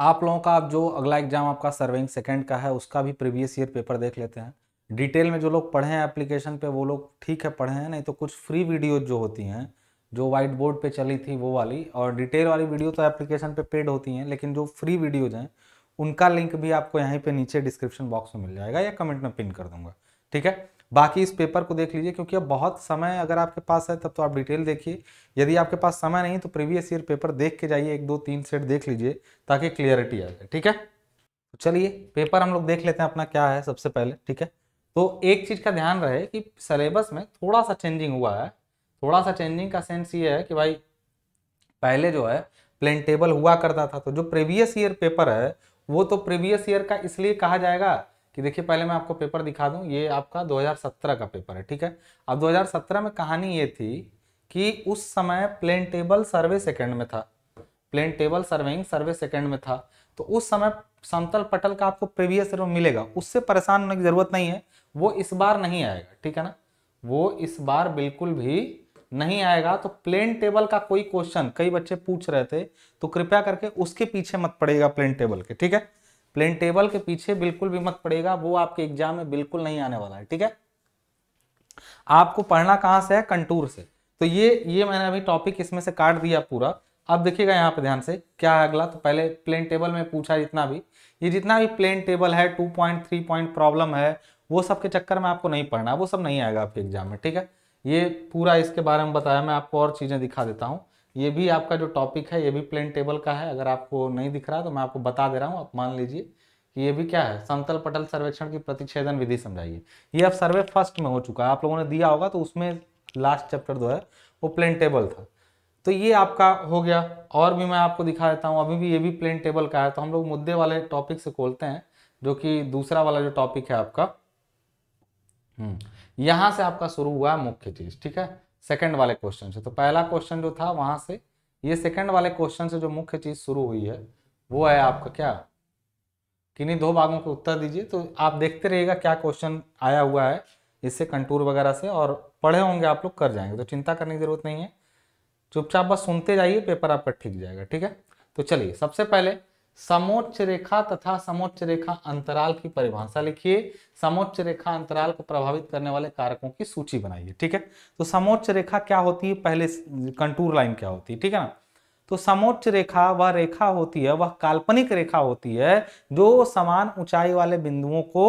आप लोगों का आप जो अगला एग्जाम आपका सर्विंग सेकेंड का है उसका भी प्रीवियस ईयर पेपर देख लेते हैं डिटेल में जो लोग पढ़े हैं एप्लीकेशन पे वो लोग ठीक है पढ़े हैं नहीं तो कुछ फ्री वीडियो जो होती हैं जो वाइट बोर्ड पे चली थी वो वाली और डिटेल वाली वीडियो तो एप्लीकेशन पे पेड होती हैं लेकिन जो फ्री वीडियोज हैं उनका लिंक भी आपको यहीं पे नीचे डिस्क्रिप्शन बॉक्स में मिल जाएगा या कमेंट में पिन कर दूंगा ठीक है बाकी इस पेपर को देख लीजिए क्योंकि अब बहुत समय अगर आपके पास है तब तो आप डिटेल देखिए यदि आपके पास समय नहीं तो प्रीवियस ईयर पेपर देख के जाइए एक दो तीन सेट देख लीजिए ताकि क्लियरिटी आ जाए ठीक है तो चलिए पेपर हम लोग देख लेते हैं अपना क्या है सबसे पहले ठीक है तो एक चीज़ का ध्यान रहे कि सिलेबस में थोड़ा सा चेंजिंग हुआ है थोड़ा सा चेंजिंग का सेंस ये है कि भाई पहले जो है प्लेन टेबल हुआ करता था तो जो प्रीवियस ईयर पेपर है वो तो प्रीवियस ईयर का इसलिए कहा जाएगा कि देखिए पहले मैं आपको पेपर दिखा दूं ये आपका 2017 का पेपर है ठीक है अब 2017 में कहानी ये थी कि उस समय प्लेन टेबल सर्वे सेकेंड में था plane table surveying survey second में था तो उस समय समतल पटल का आपको प्रीवियस ईयर में मिलेगा उससे परेशान होने की जरूरत नहीं है वो इस बार नहीं आएगा ठीक है ना वो इस बार बिल्कुल भी नहीं आएगा तो प्लेन टेबल का कोई क्वेश्चन कई बच्चे पूछ रहे थे तो कृपया करके उसके पीछे मत पड़ेगा प्लेन टेबल के ठीक है प्लेन टेबल के पीछे बिल्कुल भी मत पड़ेगा वो आपके एग्जाम में बिल्कुल नहीं आने वाला है ठीक है आपको पढ़ना कहाँ से है कंटूर से तो ये ये मैंने अभी टॉपिक इसमें से काट दिया पूरा अब देखिएगा यहाँ पे ध्यान से क्या है अगला तो पहले प्लेन टेबल में पूछा जितना भी ये जितना भी प्लेन टेबल है two point three point problem है वो सब के चक्कर में आपको नहीं पढ़ना वो सब नहीं आएगा आपके एग्जाम में ठीक है ये पूरा इसके बारे में बताया मैं आपको और चीज़ें दिखा देता हूँ ये भी आपका जो टॉपिक है ये भी प्लेन टेबल का है अगर आपको नहीं दिख रहा तो मैं आपको बता दे रहा हूँ आप मान लीजिए कि ये भी क्या है समतल पटल सर्वेक्षण की प्रतिच्छेदन विधि समझाइए ये अब सर्वे फर्स्ट में हो चुका है आप लोगों ने दिया होगा तो उसमें लास्ट चैप्टर जो है वो प्लेन टेबल था तो ये आपका हो गया और भी मैं आपको दिखा देता हूँ अभी भी ये भी प्लेन टेबल का है तो हम लोग मुद्दे वाले टॉपिक से खोलते हैं जो कि दूसरा वाला जो टॉपिक है आपका हम्म यहाँ से आपका शुरू हुआ है मुख्य चीज ठीक है सेकंड वाले क्वेश्चन से तो पहला क्वेश्चन जो था वहां से ये सेकंड वाले क्वेश्चन से जो मुख्य चीज शुरू हुई है वो है आपका क्या किन्हीं दो भागों के उत्तर दीजिए तो आप देखते रहिएगा क्या क्वेश्चन आया हुआ है इससे कंटूर वगैरह से और पढ़े होंगे आप लोग कर जाएंगे तो चिंता करने की जरूरत नहीं है चुपचाप बस सुनते जाइए पेपर आपका ठीक जाएगा ठीक है तो चलिए सबसे पहले समोच्च रेखा तथा समोच्च रेखा अंतराल की परिभाषा लिखिए समोच्च रेखा अंतराल को प्रभावित करने वाले कारकों की सूची बनाइए ठीक है तो समोच्च रेखा क्या होती है पहले कंटूर लाइन क्या होती है ठीक है ना तो समोच्च रेखा वह रेखा होती है वह काल्पनिक रेखा होती है जो समान ऊंचाई वाले बिंदुओं को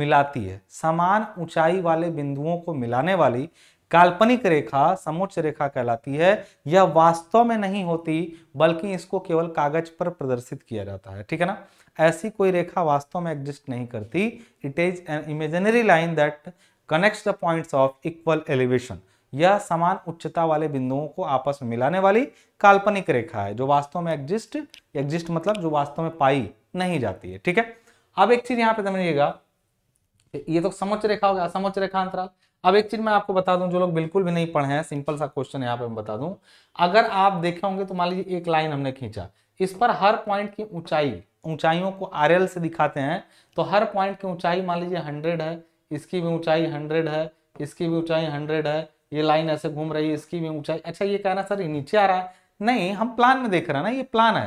मिलाती है समान ऊंचाई वाले बिंदुओं को मिलाने वाली काल्पनिक रेखा समोच्च रेखा कहलाती है यह वास्तव में नहीं होती बल्कि इसको केवल कागज पर प्रदर्शित किया जाता है ठीक है ना ऐसी कोई रेखा वास्तव में एग्जिस्ट नहीं करती it is an imaginary line that connects the points of equal elevation यह समान उच्चता वाले बिंदुओं को आपस में मिलाने वाली काल्पनिक रेखा है जो वास्तव में एग्जिस्ट एग्जिस्ट मतलब जो वास्तव में पाई नहीं जाती है ठीक है अब एक चीज यहाँ पे समझिएगा ये तो समोच्च रेखा हो गया समोच्च रेखा अंतराल अब एक चीज मैं आपको बता दूं जो लोग बिल्कुल भी नहीं पढ़े हैं सिंपल सा क्वेश्चन यहाँ पे मैं बता दूं अगर आप देखे होंगे तो मान लीजिए एक लाइन हमने खींचा इस पर हर पॉइंट की ऊंचाई ऊंचाइयों को आर से दिखाते हैं तो हर पॉइंट की ऊंचाई मान लीजिए हंड्रेड है इसकी भी ऊंचाई हंड्रेड है इसकी भी ऊंचाई हंड्रेड है ये लाइन ऐसे घूम रही है इसकी भी ऊंचाई अच्छा ये कहना सर ये नीचे आ रहा है नहीं हम प्लान में देख रहे हैं ना ये प्लान है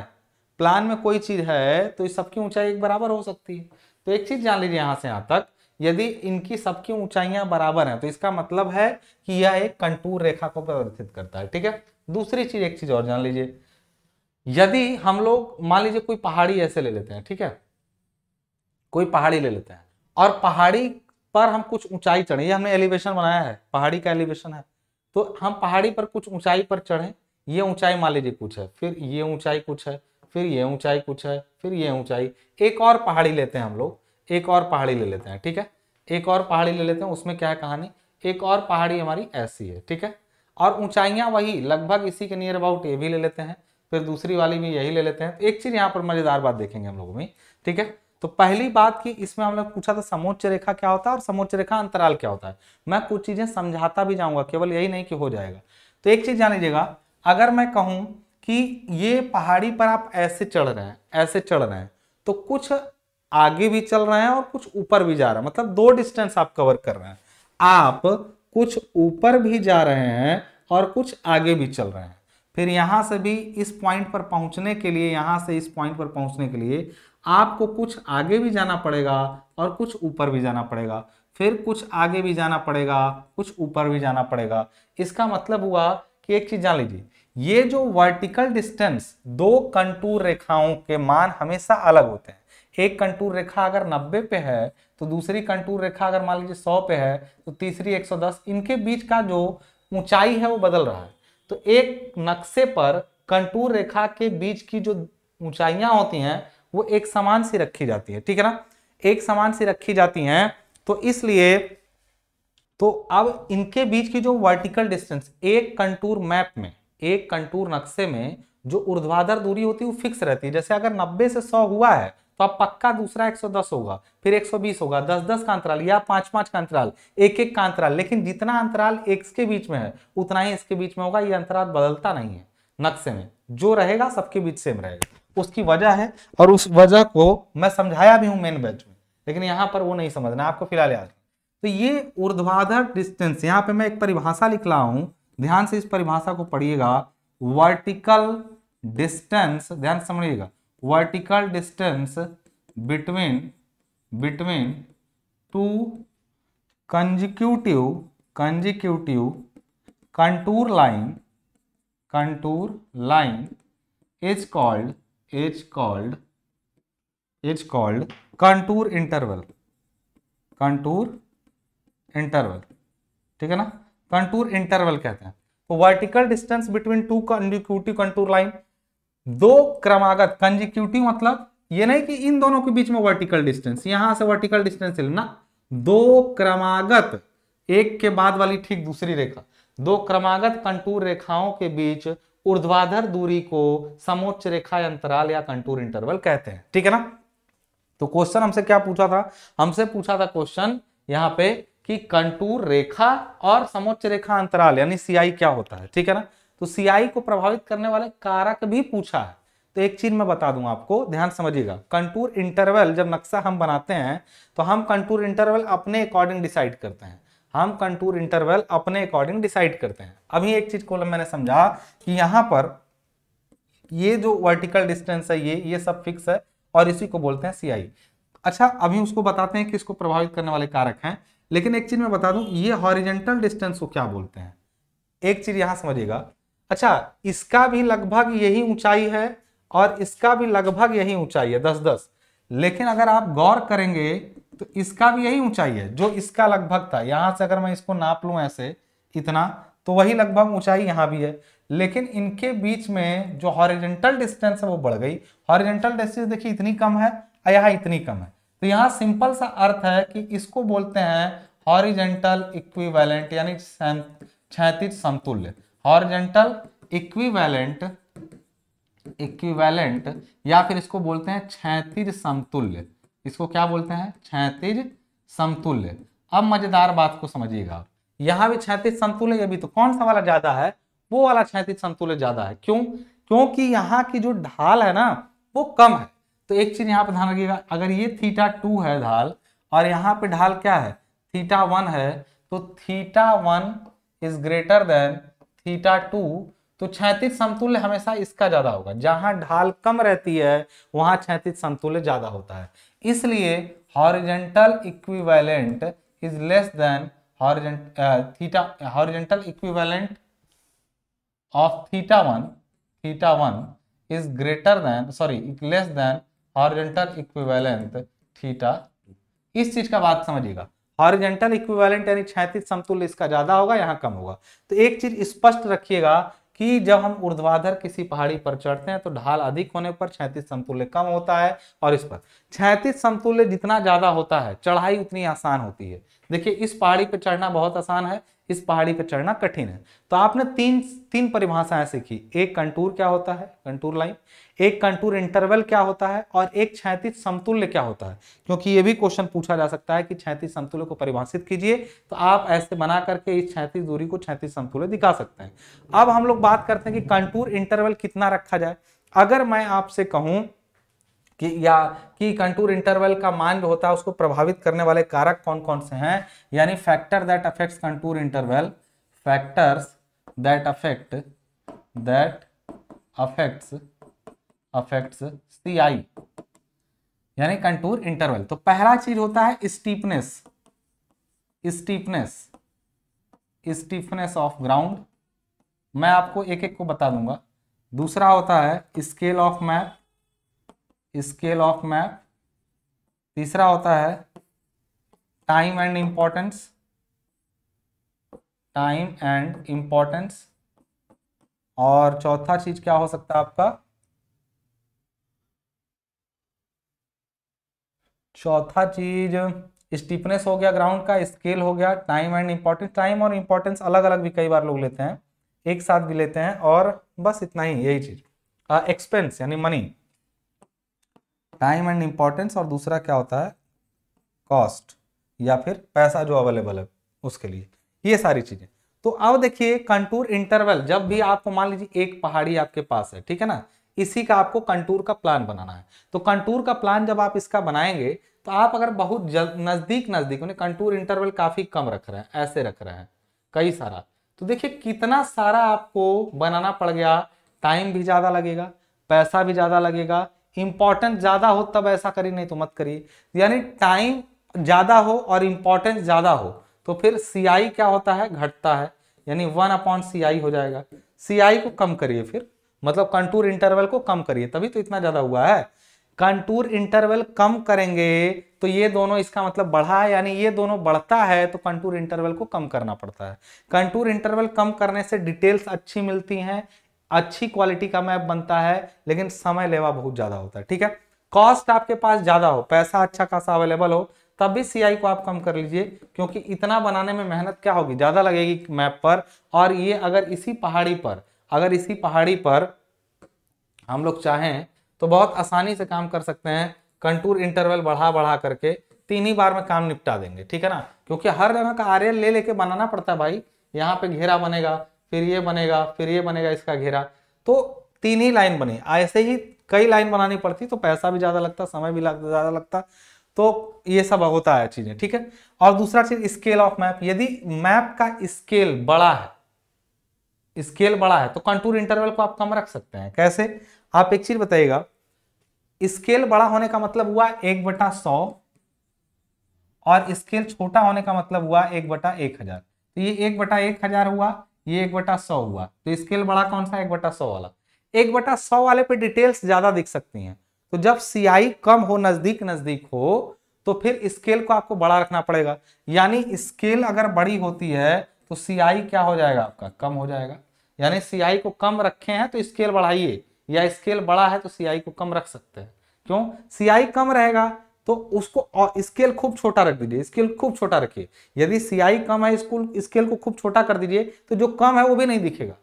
प्लान में कोई चीज है तो इस सबकी ऊंचाई एक बराबर हो सकती है तो एक चीज जान लीजिए यहां से यहां तक यदि इनकी सबकी ऊंचाइयां बराबर हैं तो इसका मतलब है कि यह एक कंटूर रेखा को प्रदर्शित करता है ठीक है दूसरी चीज एक चीज और जान लीजिए यदि हम लोग मान लीजिए कोई पहाड़ी ऐसे ले लेते हैं ठीक है कोई पहाड़ी ले लेते हैं और पहाड़ी पर हम कुछ ऊंचाई चढ़े ये हमने एलिवेशन बनाया है पहाड़ी का एलिवेशन है तो हम पहाड़ी पर कुछ ऊंचाई पर चढ़े ये ऊंचाई मान लीजिए कुछ है फिर ये ऊंचाई कुछ है फिर ये ऊंचाई कुछ है फिर ये ऊंचाई एक और पहाड़ी लेते हैं हम लोग एक और पहाड़ी ले लेते हैं ठीक है एक और पहाड़ी ले लेते हैं उसमें क्या है कहानी एक और पहाड़ी हमारी ऐसी है ठीक है और ऊंचाइयां वही लगभग इसी के नियर अबाउट ये भी ले लेते हैं फिर दूसरी वाली भी यही ले लेते हैं तो एक चीज यहाँ पर मजेदार बात देखेंगे हम लोगों में ठीक है तो पहली बात की इसमें हमने पूछा था समोच्च रेखा क्या होता है और समोच्च रेखा अंतराल क्या होता है मैं कुछ चीजें समझाता भी जाऊंगा केवल यही नहीं कि हो जाएगा तो एक चीज जान लीजिएगा अगर मैं कहूं कि ये पहाड़ी पर आप ऐसे चढ़ रहे हैं ऐसे चढ़ रहे हैं तो कुछ आगे भी चल रहे हैं और कुछ ऊपर भी जा रहा है मतलब दो डिस्टेंस आप कवर कर रहे हैं आप कुछ ऊपर भी जा रहे हैं और कुछ आगे भी चल रहे हैं फिर यहाँ से भी इस पॉइंट पर पहुँचने के लिए यहाँ से इस पॉइंट पर पहुँचने के लिए आपको कुछ आगे भी जाना पड़ेगा और कुछ ऊपर भी जाना पड़ेगा फिर कुछ आगे भी जाना पड़ेगा कुछ ऊपर भी जाना पड़ेगा इसका मतलब हुआ कि एक चीज़ जान लीजिए ये जो वर्टिकल डिस्टेंस दो कंटूर रेखाओं के मान हमेशा अलग होते हैं एक कंटूर रेखा अगर 90 पे है तो दूसरी कंटूर रेखा अगर मान लीजिए 100 पे है तो तीसरी 110 इनके बीच का जो ऊंचाई है वो बदल रहा है तो एक नक्शे पर कंटूर रेखा के बीच की जो ऊंचाइयां होती हैं वो एक समान सी रखी जाती है ठीक है ना एक समान सी रखी जाती हैं तो इसलिए तो अब इनके बीच की जो वर्टिकल डिस्टेंस एक कंटूर मैप में एक कंटूर नक्शे में जो ऊर्ध्वाधर दूरी होती है वो फिक्स रहती है जैसे अगर 90 से 100 हुआ है तो अब पक्का दूसरा 110 होगा फिर 120 होगा 10 10 का अंतराल या पांच पांच का अंतराल एक एक का अंतराल लेकिन जितना अंतराल एक के बीच में है उतना ही इसके बीच में होगा ये अंतराल बदलता नहीं है नक्शे में जो रहेगा सबके बीच सेम रहेगा उसकी वजह है और उस वजह को मैं समझाया भी हूं मेन बैच में लेकिन यहां पर वो नहीं समझना आपको फिलहाल याद तो ये ऊर्ध्वाधर डिस्टेंस यहाँ पे मैं एक परिभाषा लिख रहा हूँ ध्यान से इस परिभाषा को पढ़िएगा वर्टिकल डिस्टेंस ध्यान समझिएगा vertical distance between between two consecutive consecutive contour line contour line is called is called is called contour interval contour interval ठीक है ना कंटूर इंटरवल कहते हैं तो vertical distance between two consecutive contour line दो क्रमागत कंजिक्यूटिव मतलब ये नहीं कि इन दोनों के बीच में वर्टिकल डिस्टेंस यहां से वर्टिकल डिस्टेंस ना दो क्रमागत एक के बाद वाली ठीक दूसरी रेखा दो क्रमागत कंटूर रेखाओं के बीच ऊर्ध्वाधर दूरी को समोच्च रेखा अंतराल या कंटूर इंटरवल कहते हैं ठीक है ना तो क्वेश्चन हमसे क्या पूछा था हमसे पूछा था क्वेश्चन यहां पे कि कंटूर रेखा और समोच्च रेखा अंतराल यानी सीआई क्या होता है ठीक है ना तो सीआई को प्रभावित करने वाले कारक भी पूछा है तो एक चीज मैं बता दूं आपको ध्यान समझिएगा कंटूर इंटरवल जब नक्शा हम बनाते हैं तो हम कंटूर इंटरवल अपने अकॉर्डिंग डिसाइड करते हैं हम कंटूर इंटरवल अपने अकॉर्डिंग डिसाइड करते हैं अभी एक चीज को मैंने समझा कि यहां पर ये जो वर्टिकल डिस्टेंस है ये ये सब फिक्स है और इसी को बोलते हैं सीआई अच्छा अभी उसको बताते हैं कि इसको प्रभावित करने वाले कारक हैं लेकिन एक चीज मैं बता दूं ये हॉरिजेंटल डिस्टेंस को क्या बोलते हैं एक चीज यहां समझिएगा अच्छा इसका भी लगभग यही ऊंचाई है और इसका भी लगभग यही ऊंचाई है दस दस लेकिन अगर आप गौर करेंगे तो इसका भी यही ऊंचाई है जो इसका लगभग था यहां से अगर मैं इसको नाप लू ऐसे इतना तो वही लगभग ऊंचाई यहाँ भी है लेकिन इनके बीच में जो हॉरिजेंटल डिस्टेंस है वो बढ़ गई हॉरिजेंटल डिस्टेंस देखिए इतनी कम है और यहाँ इतनी कम है तो यहाँ सिंपल सा अर्थ है कि इसको बोलते हैं हॉरिजेंटल इक्विवेलेंट यानी छैतीस समतुल्य हॉरिजेंटल इक्विवेलेंट इक्विवेलेंट या फिर इसको बोलते हैं क्षैतिज समतुल्य इसको क्या बोलते हैं क्षैतिज समतुल्य अब मजेदार बात को समझिएगा यहाँ भी क्षैतिज समतुल्य ये भी तो कौन सा वाला ज्यादा है वो वाला क्षैतिज समतुल्य ज्यादा है क्यों क्योंकि यहाँ की जो ढाल है ना वो कम है तो एक चीज यहाँ पे ध्यान रखिएगा अगर ये थीटा टू है ढाल और यहाँ पे ढाल क्या है थीटा वन है तो theta one is greater than theta two तो क्षैतिज समतुल्य हमेशा इसका ज्यादा होगा जहां ढाल कम रहती है वहां क्षैतिज समतुल्य ज्यादा होता है इसलिए horizontal equivalent is less than theta horizontal equivalent of theta one theta one is greater than sorry less than horizontal equivalent theta इस चीज का बात समझिएगा हॉरिजेंटल इक्विवेलेंट यानी क्षैतिज समतुल्य इसका ज्यादा होगा यहाँ कम होगा तो एक चीज स्पष्ट रखिएगा कि जब हम ऊर्ध्वाधर किसी पहाड़ी पर चढ़ते हैं तो ढाल अधिक होने पर क्षैतिज समतुल्य कम होता है और इस पर क्षैतिज समतुल्य जितना ज्यादा होता है चढ़ाई उतनी आसान होती है देखिए इस पहाड़ी पर चढ़ना बहुत आसान है इस पहाड़ी पर चढ़ना कठिन है तो आपने तीन तीन परिभाषाएं सीखी एक कंटूर क्या होता है कंटूर लाइन एक कंटूर इंटरवल क्या होता है और एक छैतीस समतुल्य क्या होता है क्योंकि ये भी क्वेश्चन पूछा जा सकता है कि छैतीस समतुल्य को परिभाषित कीजिए तो आप ऐसे बना करके इस छैतीस दूरी को छैतीस समतुल्य दिखा सकते हैं अब हम लोग बात करते हैं कि कंटूर इंटरवल कितना रखा जाए अगर मैं आपसे कहूं कि या कि कंटूर इंटरवल का मान जो होता है उसको प्रभावित करने वाले कारक कौन कौन से हैं यानी factor that affect contour interval factors that affect that affects affects C I यानी कंटूर इंटरवल तो पहला चीज होता है steepness steepness steepness of ground मैं आपको एक एक को बता दूंगा दूसरा होता है scale of map scale of map तीसरा होता है time and importance time and importance और चौथा चीज क्या हो सकता है आपका चौथा चीज स्टीपनेस हो गया ग्राउंड का स्केल हो गया टाइम एंड इम्पोर्टेंस टाइम और इम्पोर्टेंस अलग अलग भी कई बार लोग लेते हैं एक साथ भी लेते हैं और बस इतना ही यही चीज एक्सपेंस यानी मनी टाइम एंड इम्पोर्टेंस और दूसरा क्या होता है कॉस्ट या फिर पैसा जो अवेलेबल है उसके लिए ये सारी चीजें तो अब देखिए कंटूर इंटरवल जब भी आपको मान लीजिए एक पहाड़ी आपके पास है ठीक है ना इसी का आपको कंटूर का प्लान बनाना है तो कंटूर का प्लान जब आप इसका बनाएंगे तो आप अगर बहुत नज़दीक नज़दीक उन्हें कंटूर इंटरवल काफ़ी कम रख रहे हैं ऐसे रख रहे हैं कई सारा तो देखिए कितना सारा आपको बनाना पड़ गया टाइम भी ज़्यादा लगेगा पैसा भी ज़्यादा लगेगा इंपॉर्टेंस ज़्यादा हो तब ऐसा करिए नहीं तो मत करिए यानी टाइम ज़्यादा हो और इंपॉर्टेंस ज़्यादा हो तो फिर सी क्या होता है घटता है यानी वन अपॉन सी हो जाएगा सी को कम करिए फिर मतलब कंटूर इंटरवल को कम करिए तभी तो इतना ज़्यादा हुआ है कंटूर इंटरवल कम करेंगे तो ये दोनों इसका मतलब बढ़ा है यानी ये दोनों बढ़ता है तो कंटूर इंटरवल को कम करना पड़ता है कंटूर इंटरवल कम करने से डिटेल्स अच्छी मिलती हैं अच्छी क्वालिटी का मैप बनता है लेकिन समय लेवा बहुत ज्यादा होता है ठीक है कॉस्ट आपके पास ज्यादा हो पैसा अच्छा खासा अवेलेबल हो तब भी सीआई को आप कम कर लीजिए क्योंकि इतना बनाने में मेहनत क्या होगी ज्यादा लगेगी मैप पर और ये अगर इसी पहाड़ी पर अगर इसी पहाड़ी पर हम लोग चाहें तो बहुत आसानी से काम कर सकते हैं कंटूर इंटरवल बढ़ा बढ़ा करके तीन ही बार में काम निपटा देंगे ठीक है ना क्योंकि हर जगह का आर्यन ले लेके बनाना पड़ता है भाई यहाँ पे घेरा बनेगा फिर ये बनेगा फिर ये बनेगा इसका घेरा तो तीन ही लाइन बने ऐसे ही कई लाइन बनानी पड़ती तो पैसा भी ज़्यादा लगता समय भी ज़्यादा लगता तो ये सब होता है चीज़ें ठीक है और दूसरा चीज़ स्केल ऑफ मैप यदि मैप का स्केल बड़ा है स्केल बड़ा है तो कंटूर इंटरवल को आप कम रख सकते हैं कैसे आप एक चीज बताइएगा स्केल बड़ा होने का मतलब हुआ एक बटा सौ और स्केल छोटा होने का मतलब हुआ एक बटा एक हजार तो ये एक बटा एक हजार हुआ ये एक बटा सौ हुआ तो स्केल बड़ा कौन सा एक बटा सौ वाला एक बटा सौ वाले पे डिटेल्स ज्यादा दिख सकती हैं तो जब सीआई कम हो नजदीक नजदीक हो तो फिर स्केल को आपको बड़ा रखना पड़ेगा यानी स्केल अगर बड़ी होती है तो सीआई क्या हो जाएगा आपका कम हो जाएगा यानी सीआई को कम रखे हैं तो स्केल बढ़ाइए या स्केल बड़ा है तो सीआई को कम रख सकते हैं क्यों सीआई कम रहेगा तो उसको स्केल खूब छोटा रख दीजिए स्केल खूब छोटा रखिए यदि सीआई कम है स्कूल स्केल को खूब छोटा कर दीजिए तो जो कम है वो भी नहीं दिखेगा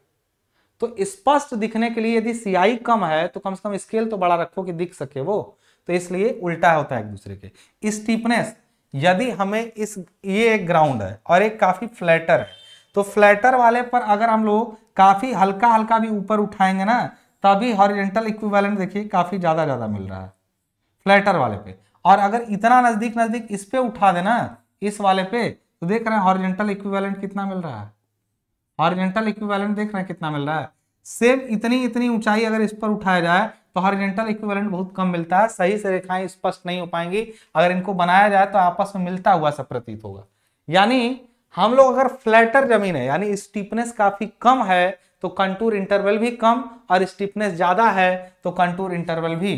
तो स्पष्ट दिखने के लिए यदि सीआई कम है तो कम से कम स्केल तो बड़ा रखो कि दिख सके वो तो इसलिए उल्टा होता है एक दूसरे के स्टीपनेस यदि हमें इस ये एक ग्राउंड है और एक काफी फ्लैटर है तो फ्लैटर वाले पर अगर हम लोग काफी हल्का हल्का भी ऊपर उठाएंगे ना तो अभी हॉरिजेंटल इक्विवेलेंट देखिए काफ़ी ज़्यादा ज़्यादा मिल रहा है फ्लैटर वाले पे और अगर इतना नज़दीक नज़दीक इस पे उठा देना इस वाले पे तो देख रहे हैं हॉरिजेंटल इक्विवेलेंट कितना मिल रहा है हॉरिजेंटल इक्विवेलेंट देख रहे हैं कितना मिल रहा है सेम इतनी इतनी ऊंचाई अगर इस पर उठाया जाए तो हॉरिजेंटल इक्विवेलेंट बहुत कम मिलता है सही से रेखाएं स्पष्ट नहीं हो पाएंगी अगर इनको बनाया जाए तो आपस में मिलता हुआ सा प्रतीत होगा यानी हम लोग अगर फ्लैटर जमीन है यानी स्टीपनेस काफी कम है तो कंटूर इंटरवल भी कम और स्टिफनेस ज्यादा है तो कंटूर इंटरवल भी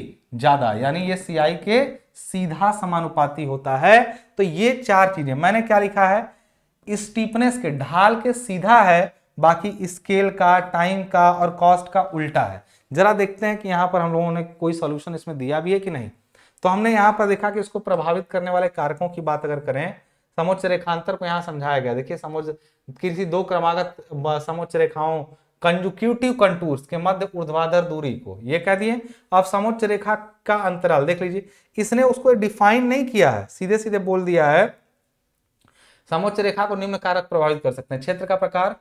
ज्यादा यानी ये सीआई के सीधा समानुपाती होता है तो ये चार चीजें मैंने क्या लिखा है स्टीपनेस के ढाल के सीधा है बाकी स्केल का टाइम का और कॉस्ट का उल्टा है जरा देखते हैं कि यहां पर हम लोगों ने कोई सोल्यूशन इसमें दिया भी है कि नहीं तो हमने यहां पर देखा कि इसको प्रभावित करने वाले कारकों की बात अगर करें समोच्च रेखांतर को यहां समझाया गया देखिए समोच्च किसी दो क्रमागत समोच्च रेखाओं कंजुक्यूटिव कंटूर्स के मध्य ऊर्ध्वाधर दूरी को ये कह दिए अब समोच्च रेखा का अंतराल देख लीजिए इसने उसको डिफाइन नहीं किया है सीधे सीधे बोल दिया है समोच्च रेखा को निम्न कारक प्रभावित कर सकते हैं क्षेत्र का प्रकार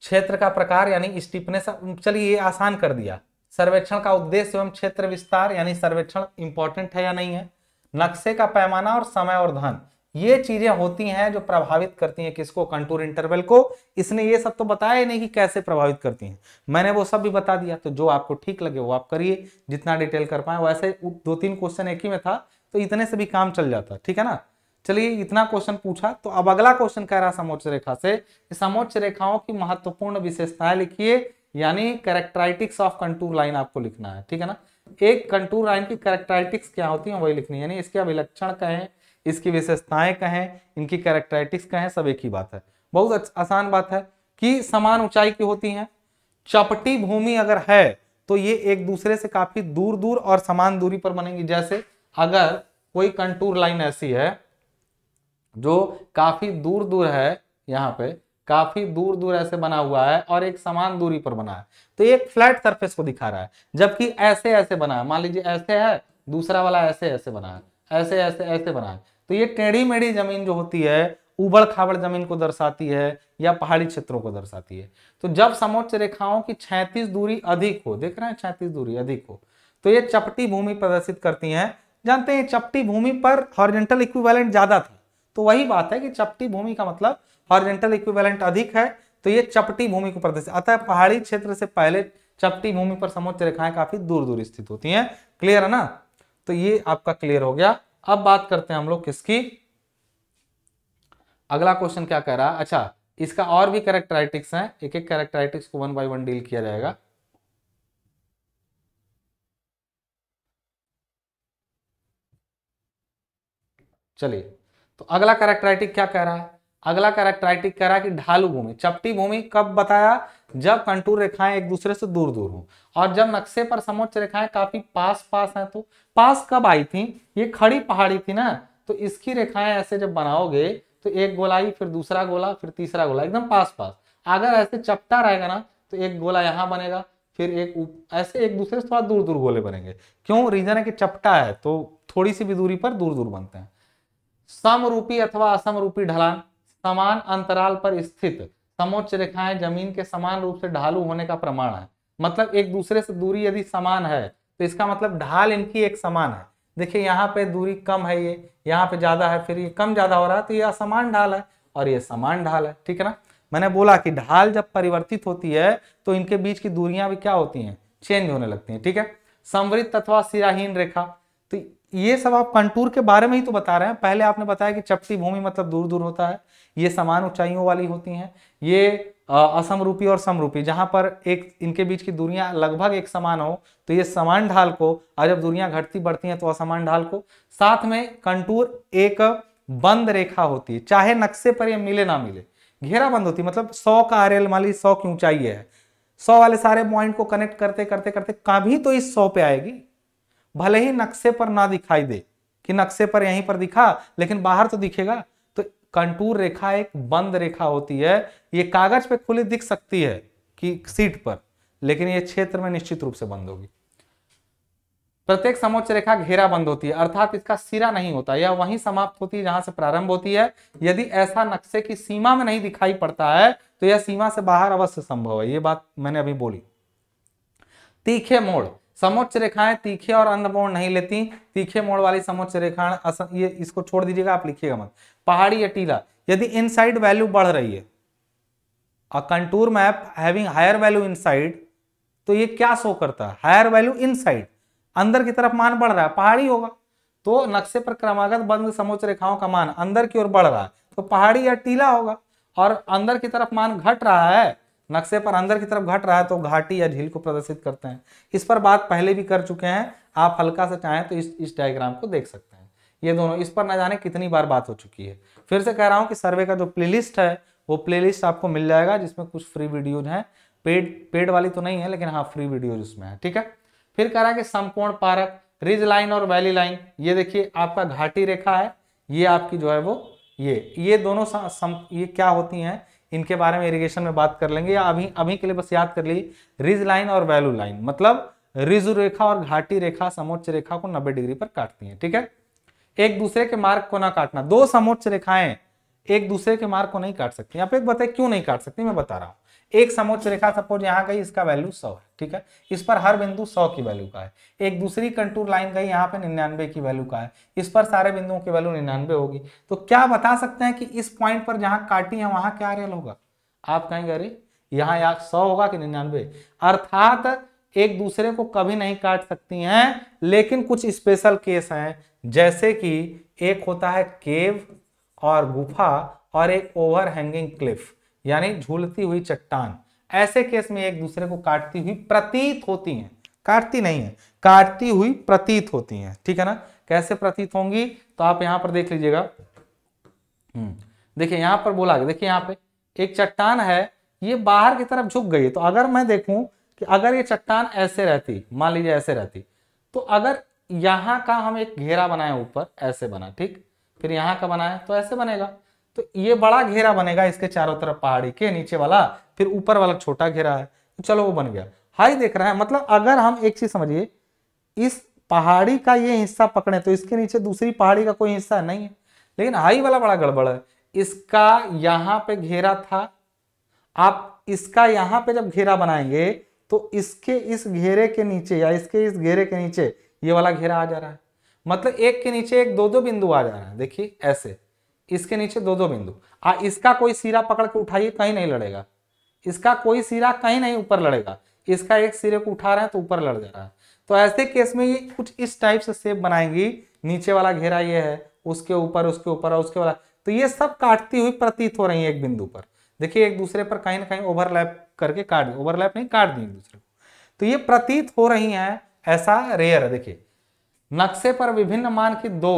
क्षेत्र का प्रकार यानी स्टीपनेस चलिए ये आसान कर दिया सर्वेक्षण का उद्देश्य एवं क्षेत्र विस्तार यानी सर्वेक्षण इंपॉर्टेंट है या नहीं है नक्शे का पैमाना और समय और धन ये चीजें होती हैं जो प्रभावित करती हैं किसको कंटूर इंटरवल को इसने ये सब तो बताया नहीं कि कैसे प्रभावित करती हैं मैंने वो सब भी बता दिया तो जो आपको ठीक लगे वो आप करिए जितना डिटेल कर पाए वैसे दो तीन क्वेश्चन एक ही में था तो इतने से भी काम चल जाता ठीक है ना चलिए इतना क्वेश्चन पूछा तो अब अगला क्वेश्चन कह रहा समोच्च रेखा से समोच्च रेखाओं की महत्वपूर्ण विशेषताएं लिखिए यानी कैरेक्टराइटिक्स ऑफ कंटूर लाइन आपको लिखना है ठीक है ना एक कंटूर लाइन की कैरेक्टराइटिक्स क्या होती है वही लिखनी है यानी इसके अभिलक्षण कहें इसकी विशेषताएं कहें इनकी कैरेक्टरिस्टिक्स कहें सब एक ही बात है बहुत आसान बात है कि समान ऊंचाई की होती हैं चपटी भूमि अगर है तो ये एक दूसरे से काफी दूर दूर और समान दूरी पर बनेंगी जैसे अगर कोई कंटूर लाइन ऐसी है जो काफी दूर दूर है यहाँ पे काफी दूर दूर ऐसे बना हुआ है और एक समान दूरी पर बना है तो एक फ्लैट सरफेस को दिखा रहा है जबकि ऐसे ऐसे बना है मान लीजिए ऐसे है दूसरा वाला ऐसे ऐसे बना है ऐसे ऐसे ऐसे बना है तो ये टेढ़ी मेढ़ी जमीन जो होती है उबड़ खाबड़ जमीन को दर्शाती है या पहाड़ी क्षेत्रों को दर्शाती है तो जब समोच्च रेखाओं की छैतीस दूरी अधिक हो देख रहे हैं छैतीस दूरी अधिक हो तो ये चपटी भूमि प्रदर्शित करती है जानते हैं चपटी भूमि पर हॉर्जेंटल इक्विवेलेंट ज्यादा था तो वही बात है कि चपटी भूमि का मतलब हॉर्जेंटल इक्विवेलेंट अधिक है तो ये चपटी भूमि को प्रदर्शित अतः पहाड़ी क्षेत्र से पहले चपटी भूमि पर समोच्च रेखाएं काफी दूर दूर स्थित होती हैं क्लियर है ना तो ये आपका क्लियर हो गया अब बात करते हैं हम लोग किसकी अगला क्वेश्चन क्या कह रहा है अच्छा इसका और भी कैरेक्टराइटिक्स हैं एक एक कैरेक्टराइटिक्स को वन बाय वन डील किया जाएगा चलिए तो अगला कैरेक्टराइटिक क्या कह रहा है अगला कैरेक्टराइटिक कह रहा कि ढालू भूमि चपटी भूमि कब बताया जब कंटूर रेखाएं एक दूसरे से दूर दूर हो और जब नक्शे पर समोच्च रेखाएं काफी पास पास हैं तो पास कब आई थी ये खड़ी पहाड़ी थी ना तो इसकी रेखाएं ऐसे जब बनाओगे तो एक गोला फिर दूसरा गोला फिर तीसरा गोला एकदम पास पास अगर ऐसे चपटा रहेगा ना तो एक गोला यहाँ बनेगा फिर एक ऐसे एक दूसरे से थोड़ा दूर दूर गोले बनेंगे क्यों रीजन है कि चपटा है तो थोड़ी सी भी दूरी पर दूर दूर बनते हैं समरूपी अथवा असमरूपी ढलान समान अंतराल पर स्थित समोच्च रेखाएं जमीन के समान रूप से ढालू होने का प्रमाण है मतलब एक दूसरे से दूरी यदि समान है तो इसका मतलब ढाल इनकी एक समान है देखिए यहाँ पे दूरी कम है ये यहाँ पे ज्यादा है फिर ये कम ज्यादा हो रहा है तो ये असमान ढाल है और ये समान ढाल है ठीक है ना मैंने बोला कि ढाल जब परिवर्तित होती है तो इनके बीच की दूरियां भी क्या होती हैं चेंज होने लगती हैं ठीक है संवृत्त अथवा सिराहीन रेखा तो ये सब आप कंटूर के बारे में ही तो बता रहे हैं पहले आपने बताया कि चपटी भूमि मतलब दूर दूर होता है ये समान ऊंचाइयों वाली होती हैं ये असमरूपी और समरूपी जहां पर एक इनके बीच की दूरियां लगभग एक समान हो तो ये समान ढाल को और जब दूरियां घटती बढ़ती हैं तो असमान ढाल को साथ में कंटूर एक बंद रेखा होती है चाहे नक्शे पर यह मिले ना मिले घेरा बंद होती है मतलब सौ का आर एल माली सौ की ऊंचाई है सौ वाले सारे पॉइंट को कनेक्ट करते करते करते कभी तो इस सौ पे आएगी भले ही नक्शे पर ना दिखाई दे कि नक्शे पर यहीं पर दिखा लेकिन बाहर तो दिखेगा तो कंटूर रेखा एक बंद रेखा होती है ये कागज पे खुली दिख सकती है कि सीट पर लेकिन ये क्षेत्र में निश्चित रूप से बंद होगी प्रत्येक समोच्च रेखा घेरा बंद होती है अर्थात इसका सिरा नहीं होता यह वहीं समाप्त होती है जहां से प्रारंभ होती है यदि ऐसा नक्शे की सीमा में नहीं दिखाई पड़ता है तो यह सीमा से बाहर अवश्य संभव है ये बात मैंने अभी बोली तीखे मोड़ समोच्च रेखाएं तीखे और अंध मोड़ नहीं लेती तीखे मोड़ वाली समोच्च रेखाएं ये इसको छोड़ दीजिएगा आप लिखिएगा मत पहाड़ी या टीला यदि इनसाइड वैल्यू बढ़ रही है a contour map having higher value inside तो ये क्या शो करता है हायर वैल्यू साइड अंदर की तरफ मान बढ़ रहा है पहाड़ी होगा तो नक्शे पर क्रमागत बंद समोच्च रेखाओं का मान अंदर की ओर बढ़ रहा है तो पहाड़ी या टीला होगा और अंदर की तरफ मान घट रहा है नक्शे पर अंदर की तरफ घट रहा है तो घाटी या झील को प्रदर्शित करते हैं इस पर बात पहले भी कर चुके हैं आप हल्का सा चाहें तो इस इस डायग्राम को देख सकते हैं ये दोनों इस पर न जाने कितनी बार बात हो चुकी है फिर से कह रहा हूँ कि सर्वे का जो प्ले है वो प्ले आपको मिल जाएगा जिसमें कुछ फ्री वीडियोज हैं पेड पेड वाली तो नहीं है लेकिन हाँ फ्री वीडियोज उसमें है ठीक है फिर कह रहा है कि समकोण पारक रिज लाइन और वैली लाइन ये देखिए आपका घाटी रेखा है ये आपकी जो है वो ये ये दोनों सम ये क्या होती हैं इनके बारे में इरिगेशन में बात कर लेंगे या अभी अभी के लिए बस याद कर लीजिए रिज लाइन और वैल्यू लाइन मतलब रिज रेखा और घाटी रेखा समोच्च रेखा को 90 डिग्री पर काटती है ठीक है एक दूसरे के मार्ग को ना काटना दो समोच्च रेखाएं एक दूसरे के मार्ग को नहीं काट सकती आप एक बताए क्यों नहीं काट सकती मैं बता रहा हूं एक समोच्च रेखा सपोज यहाँ गई इसका वैल्यू सौ है ठीक है इस पर हर बिंदु सौ की वैल्यू का है एक दूसरी कंटूर लाइन गई यहाँ पे निन्यानवे की वैल्यू का है इस पर सारे बिंदुओं की वैल्यू निन्यानवे होगी तो क्या बता सकते हैं कि इस पॉइंट पर जहाँ काटी है वहां क्या रियल होगा आप कहेंगे अरे यहाँ यहाँ सौ होगा कि निन्यानवे अर्थात एक दूसरे को कभी नहीं काट सकती है लेकिन कुछ स्पेशल केस है जैसे कि एक होता है केव और गुफा और एक ओवर हैंगिंग क्लिफ यानी झूलती हुई चट्टान ऐसे केस में एक दूसरे को काटती हुई प्रतीत होती हैं काटती नहीं है काटती हुई प्रतीत होती हैं ठीक है ना कैसे प्रतीत होंगी तो आप यहां पर देख लीजिएगा हम्म, देखिए यहां पर बोला गया देखिए यहां पे एक चट्टान है ये बाहर की तरफ झुक गई तो अगर मैं देखूं कि अगर ये चट्टान ऐसे रहती मान लीजिए ऐसे रहती तो अगर यहां का हम एक घेरा बनाए ऊपर ऐसे बना ठीक फिर यहां का बनाए तो ऐसे बनेगा तो ये बड़ा घेरा बनेगा इसके चारों तरफ पहाड़ी के नीचे वाला फिर ऊपर वाला छोटा घेरा है तो चलो वो बन गया हाई देख रहा है मतलब अगर हम एक चीज समझिए इस पहाड़ी का ये हिस्सा पकड़े तो इसके नीचे दूसरी पहाड़ी का कोई हिस्सा नहीं है लेकिन हाई वाला बड़ा गड़बड़ है इसका यहां पे घेरा था आप इसका यहां पे जब घेरा बनाएंगे तो इसके इस घेरे के नीचे या इसके इस घेरे के नीचे ये वाला घेरा आ जा रहा है मतलब एक के नीचे एक दो दो बिंदु आ जा रहा है देखिए ऐसे इसके नीचे दो दो बिंदु आ इसका कोई सिरा पकड़ के उठाइए कहीं नहीं लड़ेगा इसका कोई सिरा कहीं नहीं ऊपर लड़ेगा इसका एक सिरे को उठा रहे हैं तो ऊपर लड़ जा रहा है तो ऐसे केस में ये कुछ इस टाइप से सेप बनाएंगी नीचे वाला घेरा ये है उसके ऊपर उसके ऊपर और उसके वाला तो ये सब काटती हुई प्रतीत हो रही है एक बिंदु पर देखिए एक दूसरे पर कहीं ना कहीं ओवरलैप करके काट ओवरलैप नहीं काट दी एक दूसरे को तो ये प्रतीत हो रही है ऐसा रेयर है देखिए नक्शे पर विभिन्न मान की दो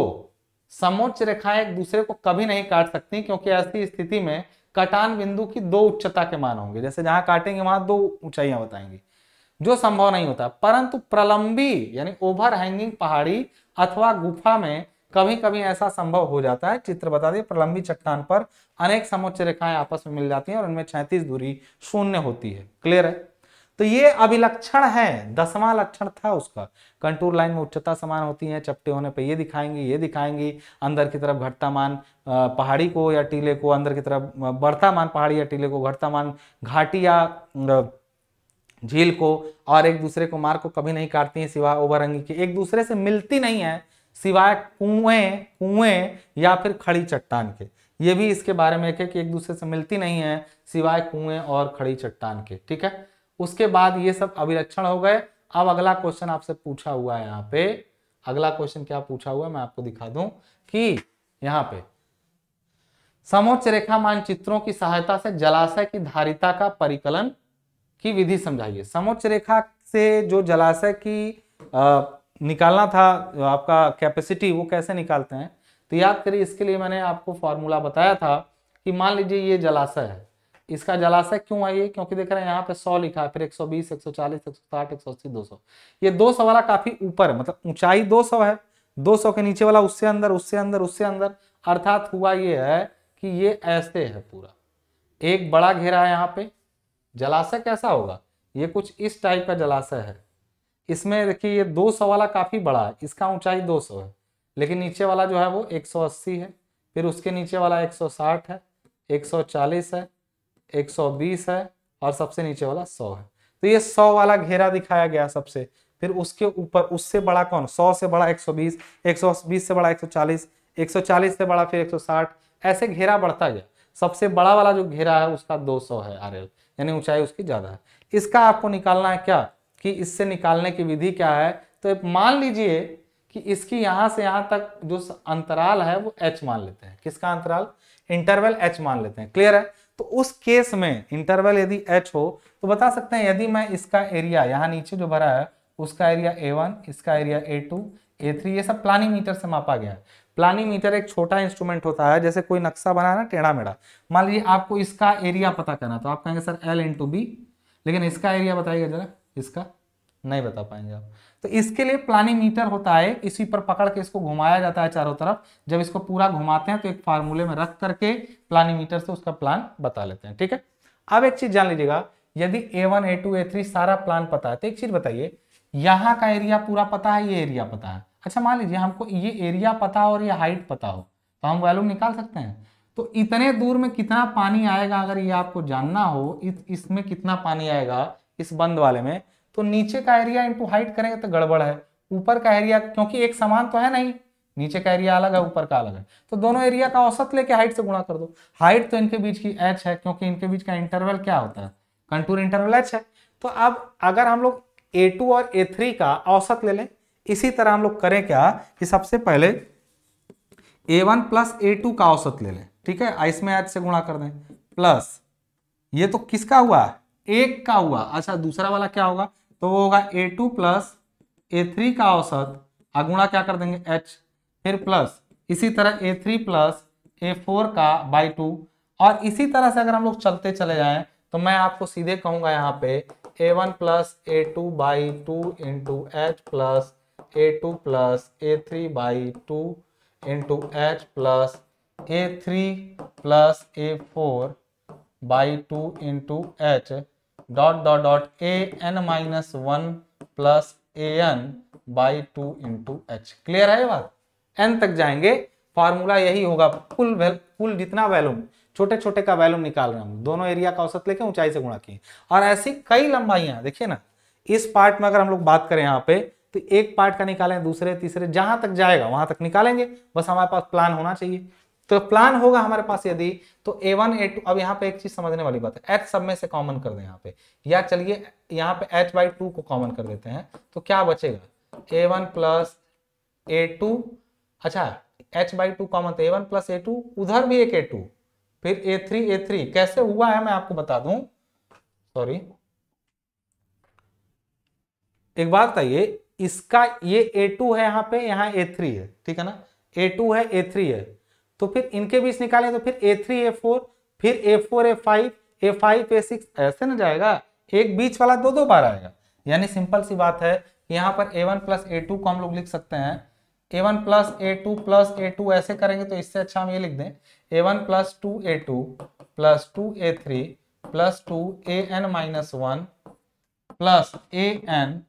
समोच्च रेखाएं एक दूसरे को कभी नहीं काट सकती क्योंकि ऐसी स्थिति में कटान बिंदु की दो उच्चता के मान होंगे जैसे जहां काटेंगे वहां दो ऊंचाइयां बताएंगे जो संभव नहीं होता परंतु प्रलंबी यानी ओवर हैंगिंग पहाड़ी अथवा गुफा में कभी कभी ऐसा संभव हो जाता है चित्र बता दें प्रलंबी चट्टान पर अनेक समोच्च रेखाएं आपस में मिल जाती हैं और उनमें छैतीस दूरी शून्य होती है क्लियर है तो ये अभिलक्षण है दसवां लक्षण था उसका कंटूर लाइन में उच्चता समान होती है चपटे होने पर ये दिखाएंगी ये दिखाएंगी अंदर की तरफ घटता मान पहाड़ी को या टीले को अंदर की तरफ बढ़ता मान पहाड़ी या टीले को घटता मान घाटी या झील को और एक दूसरे को मार को कभी नहीं काटती है सिवाय ओबरंगी की एक दूसरे से मिलती नहीं है सिवाय कुएं कुएं या फिर खड़ी चट्टान के ये भी इसके बारे में एक है कि एक दूसरे से मिलती नहीं है सिवाय कुएं और खड़ी चट्टान के ठीक है उसके बाद ये सब अभिलक्षण हो गए अब अगला क्वेश्चन आपसे पूछा हुआ है यहाँ पे अगला क्वेश्चन क्या पूछा हुआ मैं आपको दिखा दूं कि यहाँ पे समोच्च रेखा मानचित्रों की सहायता से जलाशय की धारिता का परिकलन की विधि समझाइए समोच्च रेखा से जो जलाशय की आ, निकालना था आपका कैपेसिटी वो कैसे निकालते हैं तो याद करिए इसके लिए मैंने आपको फॉर्मूला बताया था कि मान लीजिए ये जलाशय है इसका जलाशय क्यों आई है क्योंकि देख रहे हैं यहाँ पे 100 लिखा है फिर 120, 140, 160, 180, 200 ये 200 वाला काफी ऊपर मतलब ऊंचाई 200 है 200 के नीचे वाला उससे अंदर उससे अंदर उससे अंदर अर्थात हुआ ये है कि ये ऐसे है पूरा एक बड़ा घेरा है यहाँ पे जलाशय कैसा होगा ये कुछ इस टाइप का जलाशय है इसमें देखिए ये सौ वाला काफी बड़ा है इसका ऊंचाई सौ है लेकिन नीचे वाला जो है वो अस्सी है फिर उसके नीचे वाला साठ है चालीस है 120 है और सबसे नीचे वाला 100 है तो ये 100 वाला घेरा दिखाया गया सबसे फिर उसके ऊपर उससे बड़ा कौन 100 से बड़ा 120 120 से बड़ा 140 140 से बड़ा फिर 160 ऐसे घेरा बढ़ता गया सबसे बड़ा वाला जो घेरा है उसका 200 है आर यानी ऊंचाई उसकी ज़्यादा है इसका आपको निकालना है क्या कि इससे निकालने की विधि क्या है तो मान लीजिए कि इसकी यहाँ से यहाँ तक जो अंतराल है वो एच मान लेते हैं किसका अंतराल इंटरवल एच मान लेते हैं क्लियर है तो उस केस में इंटरवल यदि एच हो तो बता सकते हैं यदि मैं इसका एरिया यहाँ नीचे जो भरा है उसका एरिया ए वन इसका area A two A three ये सब प्लानिंग मीटर से मापा गया है प्लानिंग मीटर एक छोटा इंस्ट्रूमेंट होता है जैसे कोई नक्शा बना ना टेढ़ा मेढ़ा मान लीजिए आपको इसका एरिया पता करना तो आप कहेंगे सर एल इंटू बी लेकिन इसका एरिया बताइएगा जरा इसका नहीं बता पाएंगे आप तो इसके लिए प्लानीमीटर होता है इसी पर पकड़ के इसको घुमाया जाता है चारों तरफ जब इसको पूरा घुमाते हैं तो एक फार्मूले में रख करके प्लानीमीटर से उसका प्लान बता लेते हैं ठीक है अब एक चीज जान लीजिएगा यदि A one A two A three सारा प्लान पता है तो एक चीज बताइए यहाँ का एरिया पूरा पता है ये एरिया पता है अच्छा मान लीजिए हमको ये एरिया पता हो और ये हाइट पता हो तो हम वैल्यू निकाल सकते हैं तो इतने दूर में कितना पानी आएगा अगर ये आपको जानना हो इसमें कितना पानी आएगा इस बंद वाले में तो नीचे का एरिया इंटू हाइट करेंगे तो गड़बड़ है ऊपर का एरिया क्योंकि एक समान तो है नहीं नीचे का एरिया अलग है ऊपर का अलग है तो दोनों एरिया का औसत लेके हाइट से गुणा कर दो हाइट तो इनके बीच की एच है क्योंकि इनके बीच का इंटरवल क्या होता है कंटूर इंटरवल एच है तो अब अगर हम लोग ए टू और ए थ्री का औसत ले लें इसी तरह हम लोग करें क्या कि सबसे पहले A one plus A two का औसत ले लें ठीक है इसमें एच से गुणा कर दें प्लस ये तो किसका हुआ एक का हुआ अच्छा दूसरा वाला क्या होगा तो वो होगा A two plus A three का औसत अगुणा क्या कर देंगे एच फिर प्लस इसी तरह A three plus A four का बाई टू और इसी तरह से अगर हम लोग चलते चले जाएं तो मैं आपको सीधे कहूंगा यहाँ पे A one plus A two by two into H plus A two plus A three by two into H plus A three plus A four by two into H dot dot dot A N minus one plus A N by two into H clear है बात N तक जाएंगे formula यही होगा कुल कुल जितना volume छोटे छोटे का वैल्यूम निकाल रहा हूँ दोनों एरिया का औसत लेके ऊंचाई से गुणा किए और ऐसी कई लंबाइयां देखिए ना इस पार्ट में अगर हम लोग बात करें यहाँ पे तो एक पार्ट का निकालें दूसरे तीसरे जहां तक जाएगा वहां तक निकालेंगे बस हमारे पास प्लान होना चाहिए तो प्लान होगा हमारे पास यदि तो ए वन ए टू अब यहाँ पे एक चीज समझने वाली बात है एच सब में से कॉमन कर दें यहाँ पे या चलिए यहाँ पे एच बाई टू को कॉमन कर देते हैं तो क्या बचेगा A one plus A two अच्छा H by two common A one plus A two उधर भी एक ए टू फिर ए थ्री ए थ्री कैसे हुआ है मैं आपको बता दू सॉरी एक बात बताइए इसका ये ए टू है यहाँ पे यहाँ ए थ्री है ठीक है ना ए टू है ए थ्री है तो फिर इनके बीच निकालें तो फिर ए थ्री ए फोर फिर A four A five A five A six ऐसे ना जाएगा एक बीच वाला दो दो बार आएगा यानी सिंपल सी बात है यहाँ पर A one plus A two को हम लोग लिख सकते हैं A one plus A two plus A two ऐसे करेंगे तो इससे अच्छा हम ये लिख दें A one plus two A two plus two A three plus two A N minus one plus A N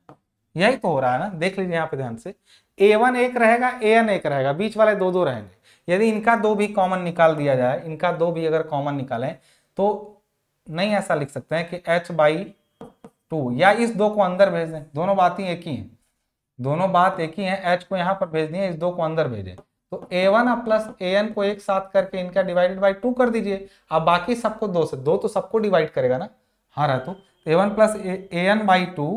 यही तो हो रहा है ना देख लीजिए यहाँ पे ध्यान से ए वन एक रहेगा ए एन एक रहेगा बीच वाले दो दो रहेंगे यदि इनका दो भी कॉमन निकाल दिया जाए इनका दो भी अगर कॉमन निकालें तो नहीं ऐसा लिख सकते हैं कि एच बाई टू या इस दो को अंदर भेज दें दोनों बात ही एक ही हैं दोनों बात एक ही है एच को यहां पर भेज दिए इस दो को अंदर भेजें तो A one plus A N को एक साथ करके इनका डिवाइडेड बाई टू कर दीजिए अब बाकी सबको दो से दो तो सबको डिवाइड करेगा ना हाँ रहा तो A one plus A N by two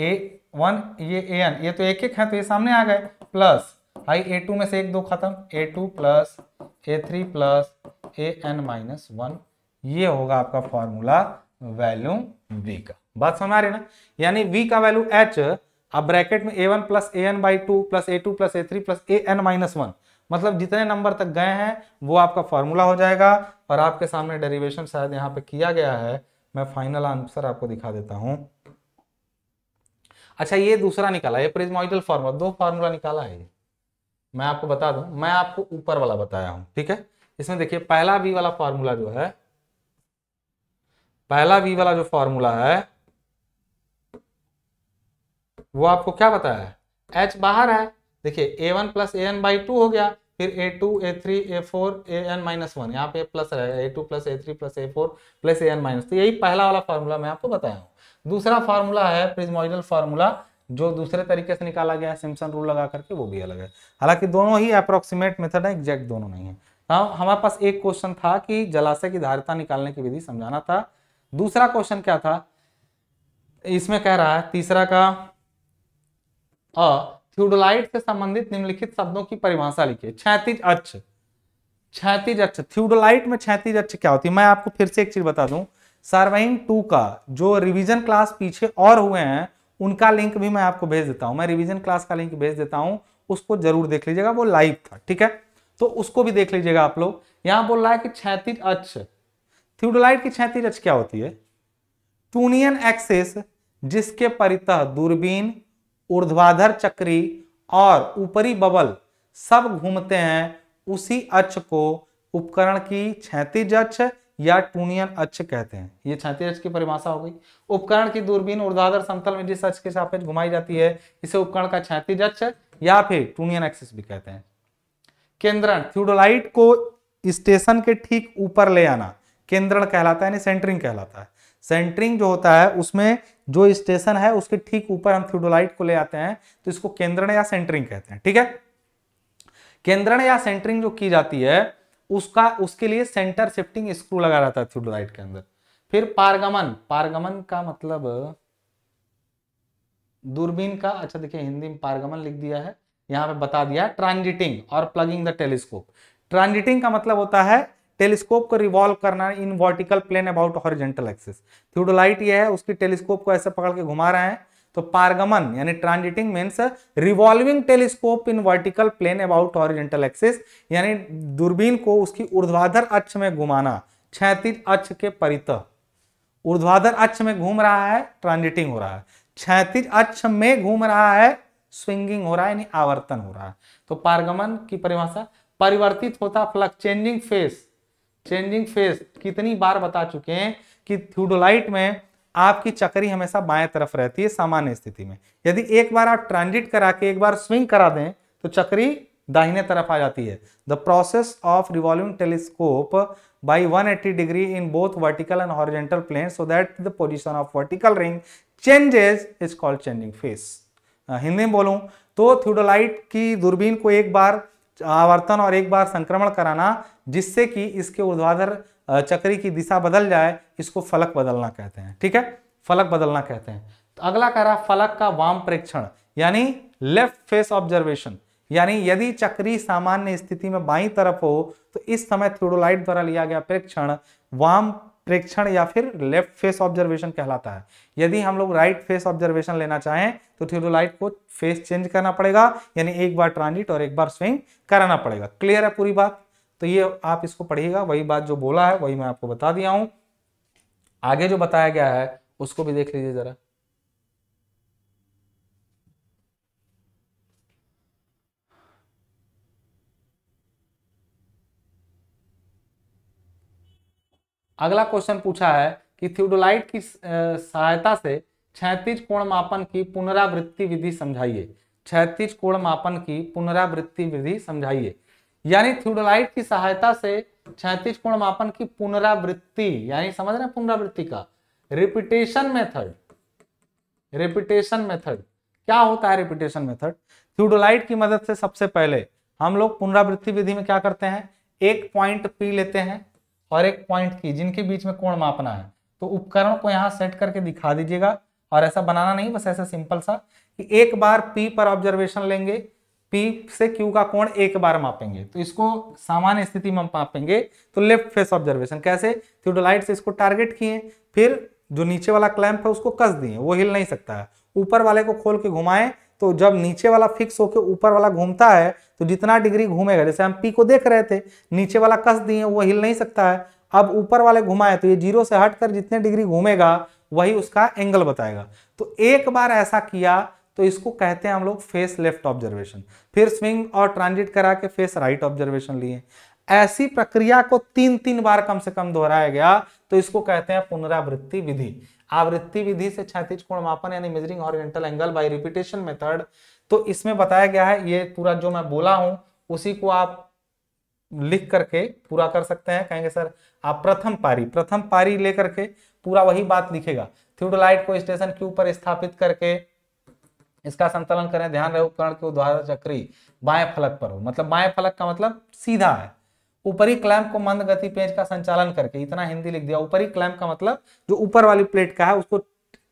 A one ये ए एन ये तो एक एक है तो ये सामने आ गए प्लस भाई ए टू में से एक दो खत्म A two plus A three plus A N minus one ये होगा आपका फॉर्मूला वैल्यू वी का बात समझ आ रही ना यानी वी का वैल्यू एच अब ब्रैकेट में A one plus A N by two plus A two plus A three plus A N minus one मतलब जितने नंबर तक गए हैं वो आपका फॉर्मूला हो जाएगा और आपके सामने डेरिवेशन शायद यहाँ पे किया गया है मैं फाइनल आंसर आपको दिखा देता हूँ अच्छा ये दूसरा निकाला ये प्रिज्मोइडल फॉर्मूला दो फॉर्मूला निकाला है मैं आपको बता दूं मैं आपको ऊपर वाला बताया हूं ठीक है इसमें देखिए पहला वी वाला फॉर्मूला जो है पहला वी वाला जो फॉर्मूला है वो आपको क्या बताया है एच बाहर है देखिए A one plus A N by two हो गया फिर A two A three A four A N minus one यहाँ पे प्लस रहेगा A two plus A three plus A four plus A N minus तो यही पहला वाला फॉर्मूला मैं आपको बताया हूँ दूसरा फॉर्मूला है प्रिजमोइडल फॉर्मूला जो दूसरे तरीके से निकाला गया है सिम्सन रूल लगा करके वो भी अलग है हालांकि दोनों ही अप्रोक्सीमेट मेथड है एग्जैक्ट दोनों नहीं है हाँ हमारे पास एक क्वेश्चन था कि जलाशय की धारिता निकालने की विधि समझाना था दूसरा क्वेश्चन क्या था इसमें कह रहा है तीसरा का अ थ्यूडोलाइट से संबंधित निम्नलिखित शब्दों की परिभाषा लिखिए छैतीज अच्छ छैतीज अच्छ थ्यूडोलाइट में छैतीज अच्छ क्या होती है मैं आपको फिर से एक चीज बता दूं सर्वाइंग टू का जो रिवीजन क्लास पीछे और हुए हैं उनका लिंक भी मैं आपको भेज देता हूँ मैं रिविजन क्लास का लिंक भेज देता हूँ उसको जरूर देख लीजिएगा वो लाइव था ठीक है तो उसको भी देख लीजिएगा आप लोग यहाँ बोल रहा है कि छैतीज अक्ष थ्यूडोलाइट की छैतीज अक्ष क्या होती है टूनियन एक्सेस जिसके परितः दूरबीन ऊर्ध्वाधर चक्री और ऊपरी बबल सब घूमते हैं उसी अच्छ को उपकरण की छैतीज अच्छ या टूनियन अक्ष कहते हैं ये छाती अक्ष की परिभाषा हो गई उपकरण की दूरबीन ऊर्धाधर समतल में जिस अक्ष के सापेक्ष घुमाई जाती है इसे उपकरण का छाती अक्ष या फिर टूनियन एक्सिस भी कहते हैं केंद्रण थ्यूडोलाइट को स्टेशन के ठीक ऊपर ले आना केंद्रण कहलाता है सेंटरिंग कहलाता है सेंटरिंग जो होता है उसमें जो स्टेशन है उसके ठीक ऊपर हम थ्यूडोलाइट को ले आते हैं तो इसको केंद्रण या सेंटरिंग कहते हैं ठीक है केंद्रण या सेंटरिंग जो की जाती है उसका उसके लिए सेंटर शिफ्टिंग स्क्रू लगा रहता है थ्यूडोलाइट के अंदर फिर पारगमन पारगमन का मतलब दूरबीन का अच्छा देखिए हिंदी में पारगमन लिख दिया है यहां पे बता दिया ट्रांजिटिंग और प्लगिंग द टेलीस्कोप ट्रांजिटिंग का मतलब होता है टेलीस्कोप को रिवॉल्व करना in vertical plane about horizontal axis theodolite ये है उसकी टेलीस्कोप को ऐसे पकड़ के घुमा रहे हैं तो पारगमन यानी transiting means revolving telescope in vertical plane about horizontal axis यानी दूरबीन को उसकी ऊर्ध्वाधर अक्ष में घुमाना क्षैतिज अक्ष के परित ऊर्ध्वाधर अक्ष में घूम रहा है ट्रांजिटिंग हो रहा है क्षैतिज अक्ष में घूम रहा है स्विंगिंग हो रहा है यानी आवर्तन हो रहा है तो पारगमन की परिभाषा परिवर्तित होता flux changing face changing face कितनी बार बता चुके हैं कि थ्यूडोलाइट में आपकी चक्री हमेशा बाएं तरफ रहती है सामान्य स्थिति में यदि एक बार आप ट्रांजिट करा के एक बार स्विंग करा दें तो चक्री दाहिने तरफ आ जाती है the process of revolving telescope by 180 degree in both vertical and horizontal plane so that the position of vertical ring changes is called changing face Hindi में बोलूं तो थ्यूडोलाइट की दूरबीन को एक बार आवर्तन और एक बार संक्रमण कराना जिससे कि इसके ऊर्ध्वाधर चक्री की दिशा बदल जाए इसको फलक बदलना कहते हैं ठीक है फलक बदलना कहते हैं तो अगला कह रहा है फलक का वाम प्रेक्षण यानी लेफ्ट फेस ऑब्जर्वेशन यानी यदि चक्री सामान्य स्थिति में बाई तरफ हो तो इस समय थ्रोडोलाइट द्वारा लिया गया प्रेक्षण वाम प्रेक्षण या फिर लेफ्ट फेस ऑब्जर्वेशन कहलाता है यदि हम लोग राइट फेस ऑब्जर्वेशन लेना चाहें तो थ्यूडोलाइट को फेस चेंज करना पड़ेगा यानी एक बार ट्रांजिट और एक बार स्विंग कराना पड़ेगा क्लियर है पूरी बात तो ये आप इसको पढ़िएगा वही बात जो बोला है वही मैं आपको बता दिया हूं आगे जो बताया गया है उसको भी देख लीजिए जरा अगला क्वेश्चन पूछा है कि थ्यूडोलाइट की सहायता से क्षैतिज कोण मापन की पुनरावृत्ति विधि समझाइए क्षैतिज कोण मापन की पुनरावृत्ति विधि समझाइए यानी थ्यूडोलाइट की सहायता से छैतीस कोण मापन की पुनरावृत्ति यानी समझ रहे पुनरावृत्ति का रिपीटेशन मेथड रिपीटेशन मेथड क्या होता है रिपीटेशन मेथड थ्यूडोलाइट की मदद से सबसे पहले हम लोग पुनरावृत्ति विधि में क्या करते हैं एक पॉइंट पी लेते हैं और एक पॉइंट की जिनके बीच में कोण मापना है तो उपकरण को यहां सेट करके दिखा दीजिएगा और ऐसा बनाना नहीं बस ऐसा सिंपल सा कि एक बार पी पर ऑब्जर्वेशन लेंगे P से Q का कोण एक बार मापेंगे तो इसको सामान्य स्थिति में मापेंगे तो लेफ्ट फेस ऑब्जर्वेशन कैसे थियोडोलाइट से इसको टारगेट किए फिर जो नीचे वाला क्लैंप है उसको कस दिए वो हिल नहीं सकता है ऊपर वाले को खोल के घुमाएं तो जब नीचे वाला फिक्स होकर ऊपर वाला घूमता है तो जितना डिग्री घूमेगा जैसे हम पी को देख रहे थे नीचे वाला कस दिए वो हिल नहीं सकता है अब ऊपर वाले घुमाए तो ये जीरो से हट कर जितने डिग्री घूमेगा वही उसका एंगल बताएगा तो एक बार ऐसा किया तो इसको कहते हैं हम लोग फेस लेफ्ट ऑब्जर्वेशन फिर स्विंग और ट्रांजिट करा के फेस राइट ऑब्जर्वेशन लिए ऐसी प्रक्रिया को तीन तीन बार कम से कम दोहराया गया तो इसको कहते हैं पुनरावृत्ति विधि आवृत्ति विधि से क्षैतिज कोण मापन यानी measuring horizontal angle by repetition method तो इसमें बताया गया है ये पूरा जो मैं बोला हूं उसी को आप लिख करके पूरा कर सकते हैं कहेंगे सर आप प्रथम पारी प्रथम पारी लेकर के पूरा वही बात लिखेगा थ्यूडोलाइट को स्टेशन क्यू पर स्थापित करके इसका संतुलन करें ध्यान रहे उपकरण के उद्वारा चक्री बाएं फलक पर हो मतलब बाएं फलक का मतलब सीधा है ऊपरी क्लैम्प को मंद गति पेज का संचालन करके इतना हिंदी लिख दिया ऊपरी क्लैम्प का मतलब जो ऊपर वाली प्लेट का है उसको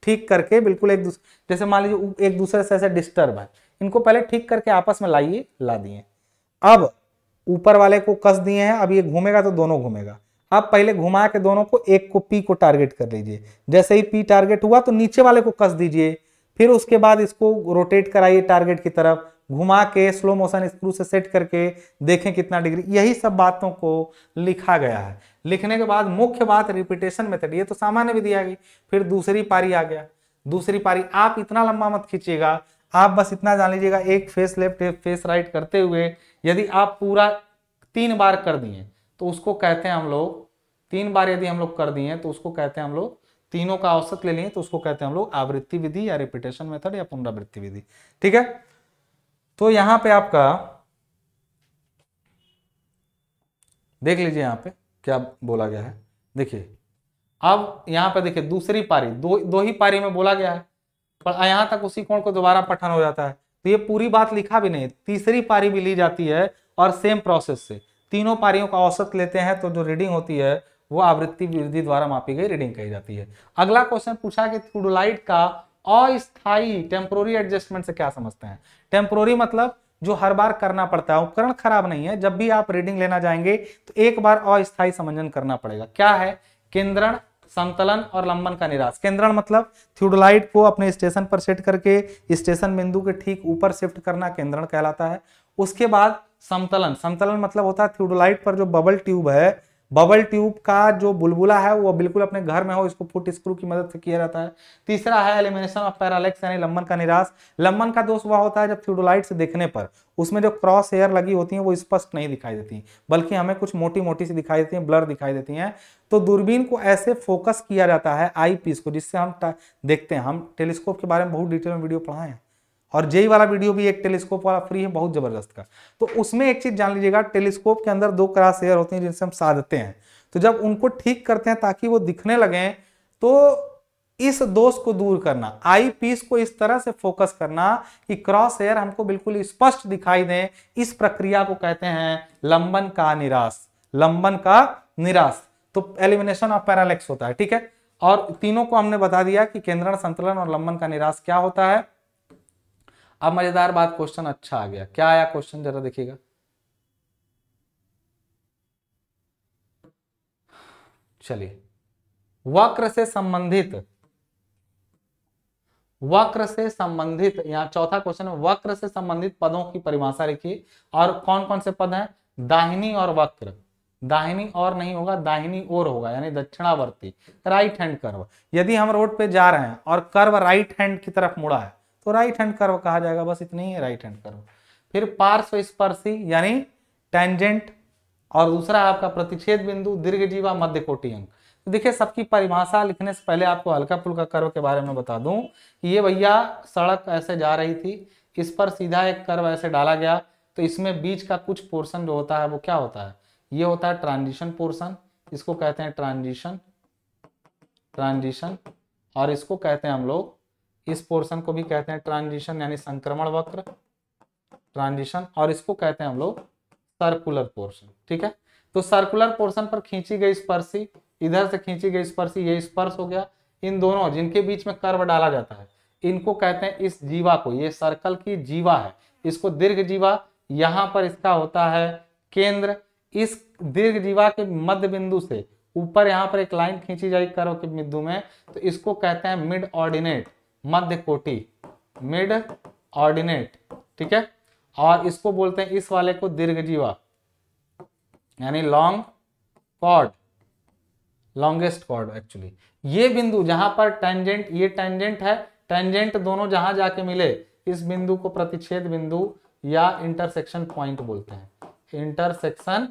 ठीक करके बिल्कुल एक दूसरे जैसे मान लीजिए एक दूसरे से ऐसे डिस्टर्ब है इनको पहले ठीक करके आपस में लाइए ला दिए अब ऊपर वाले को कस दिए हैं अब ये घूमेगा तो दोनों घूमेगा आप पहले घुमा के दोनों को एक को पी को टारगेट कर लीजिए जैसे ही पी टारगेट हुआ तो नीचे वाले को कस दीजिए फिर उसके बाद इसको रोटेट कराइए टारगेट की तरफ घुमा के स्लो मोशन स्क्रू से सेट करके देखें कितना डिग्री यही सब बातों को लिखा गया है लिखने के बाद मुख्य बात रिपीटेशन मेथड ये तो सामान्य विधि आ गई फिर दूसरी पारी आ गया दूसरी पारी आप इतना लंबा मत खींचेगा आप बस इतना जान लीजिएगा एक फेस लेफ्ट एक फेस राइट करते हुए यदि आप पूरा तीन बार कर दिए तो उसको कहते हैं हम लोग तीन बार यदि हम लोग कर दिए तो उसको कहते हैं हम लोग तीनों का औसत ले लिए तो उसको कहते हैं हम लोग आवृत्ति विधि या रिपीटेशन मेथड या पुनरावृत्ति विधि ठीक है तो यहां पे आपका देख लीजिए यहां पे क्या बोला गया है देखिए अब यहां पे देखिए दूसरी पारी दो दो ही पारी में बोला गया है पर यहां तक उसी कोण को दोबारा पठन हो जाता है तो ये पूरी बात लिखा भी नहीं तीसरी पारी भी ली जाती है और सेम प्रोसेस से तीनों पारियों का औसत लेते हैं तो जो रीडिंग होती है वो आवृत्ति वृद्धि द्वारा मापी गई रीडिंग कही जाती है अगला क्वेश्चन पूछा कि थ्रूडोलाइट का अस्थायी टेम्प्रोरी एडजस्टमेंट से क्या समझते हैं टेम्प्रोरी मतलब जो हर बार करना पड़ता है उपकरण खराब नहीं है जब भी आप रीडिंग लेना जाएंगे तो एक बार अस्थायी समंजन करना पड़ेगा क्या है केंद्रण संतलन और लंबन का निराश केंद्रण मतलब थ्यूडोलाइट को अपने स्टेशन पर सेट करके स्टेशन बिंदु के ठीक ऊपर शिफ्ट करना केंद्रण कहलाता है उसके बाद समतलन समतलन मतलब होता है थ्यूडोलाइट पर जो बबल ट्यूब है बबल ट्यूब का जो बुलबुला है वो बिल्कुल अपने घर में हो इसको फुट स्क्रू की मदद से किया जाता है तीसरा है एलिमिनेशन ऑफ पैरालेक्स यानी लम्बन का निराश लम्बन का दोष वह होता है जब थ्यूडोलाइट से देखने पर उसमें जो क्रॉस हेयर लगी होती है वो स्पष्ट नहीं दिखाई देती बल्कि हमें कुछ मोटी मोटी सी दिखाई देती है ब्लर दिखाई देती है तो दूरबीन को ऐसे फोकस किया जाता है आई पीस को जिससे हम देखते हैं हम टेलीस्कोप के बारे में बहुत डिटेल में वीडियो हैं और जेई वाला वीडियो भी एक टेलीस्कोप वाला फ्री है बहुत जबरदस्त का तो उसमें एक चीज जान लीजिएगा टेलीस्कोप के अंदर दो क्रास एयर होती हैं जिनसे हम साधते हैं तो जब उनको ठीक करते हैं ताकि वो दिखने लगे तो इस दोष को दूर करना आई पीस को इस तरह से फोकस करना कि क्रॉस एयर हमको बिल्कुल स्पष्ट दिखाई दे इस प्रक्रिया को कहते हैं लंबन का निराश लंबन का निराश तो एलिमिनेशन ऑफ पैरालेक्स होता है ठीक है और तीनों को हमने बता दिया कि केंद्रण संतुलन और लंबन का निराश क्या होता है अब मजेदार बात क्वेश्चन अच्छा आ गया क्या आया क्वेश्चन जरा देखिएगा चलिए वक्र से संबंधित वक्र से संबंधित यहाँ चौथा क्वेश्चन है वक्र से संबंधित पदों की परिभाषा लिखिए और कौन कौन से पद हैं दाहिनी और वक्र दाहिनी और नहीं होगा दाहिनी ओर होगा यानी दक्षिणावर्ती राइट हैंड कर्व यदि हम रोड पे जा रहे हैं और कर्व राइट हैंड की तरफ मुड़ा है तो राइट हैंड कर्व कहा जाएगा बस इतनी ही राइट हैंड कर्व फिर पार्श्व स्पर्शी यानी टेंजेंट और दूसरा आपका प्रतिच्छेद बिंदु दीर्घ जीवा मध्य कोटि अंग तो देखिए सबकी परिभाषा लिखने से पहले आपको हल्का फुल्का कर्व के बारे में बता दूं कि ये भैया सड़क ऐसे जा रही थी इस पर सीधा एक कर्व ऐसे डाला गया तो इसमें बीच का कुछ पोर्शन जो होता है वो क्या होता है ये होता है ट्रांजिशन पोर्शन इसको कहते हैं ट्रांजिशन ट्रांजिशन और इसको कहते हैं हम लोग इस पोर्शन को भी कहते हैं ट्रांजिशन यानी संक्रमण वक्र ट्रांजिशन और इसको कहते हैं हम लोग सर्कुलर पोर्शन ठीक है तो सर्कुलर पोर्शन पर खींची गई स्पर्शी इधर से खींची गई स्पर्शी ये स्पर्श हो गया इन दोनों जिनके बीच में कर्व डाला जाता है इनको कहते हैं इस जीवा को ये सर्कल की जीवा है इसको दीर्घ जीवा यहां पर इसका होता है केंद्र इस दीर्घ जीवा के मध्य बिंदु से ऊपर यहां पर एक लाइन खींची जाएगी कर्व के बिंदु में तो इसको कहते हैं मिड ऑर्डिनेट मध्य कोटि मिड ऑर्डिनेट ठीक है और इसको बोलते हैं इस वाले को दीर्घ जीवा यानी long chord longest chord actually ये बिंदु जहां पर टेंजेंट ये टेंजेंट है टेंजेंट दोनों जहां जाके मिले इस बिंदु को प्रतिच्छेद बिंदु या इंटरसेक्शन पॉइंट बोलते हैं इंटरसेक्शन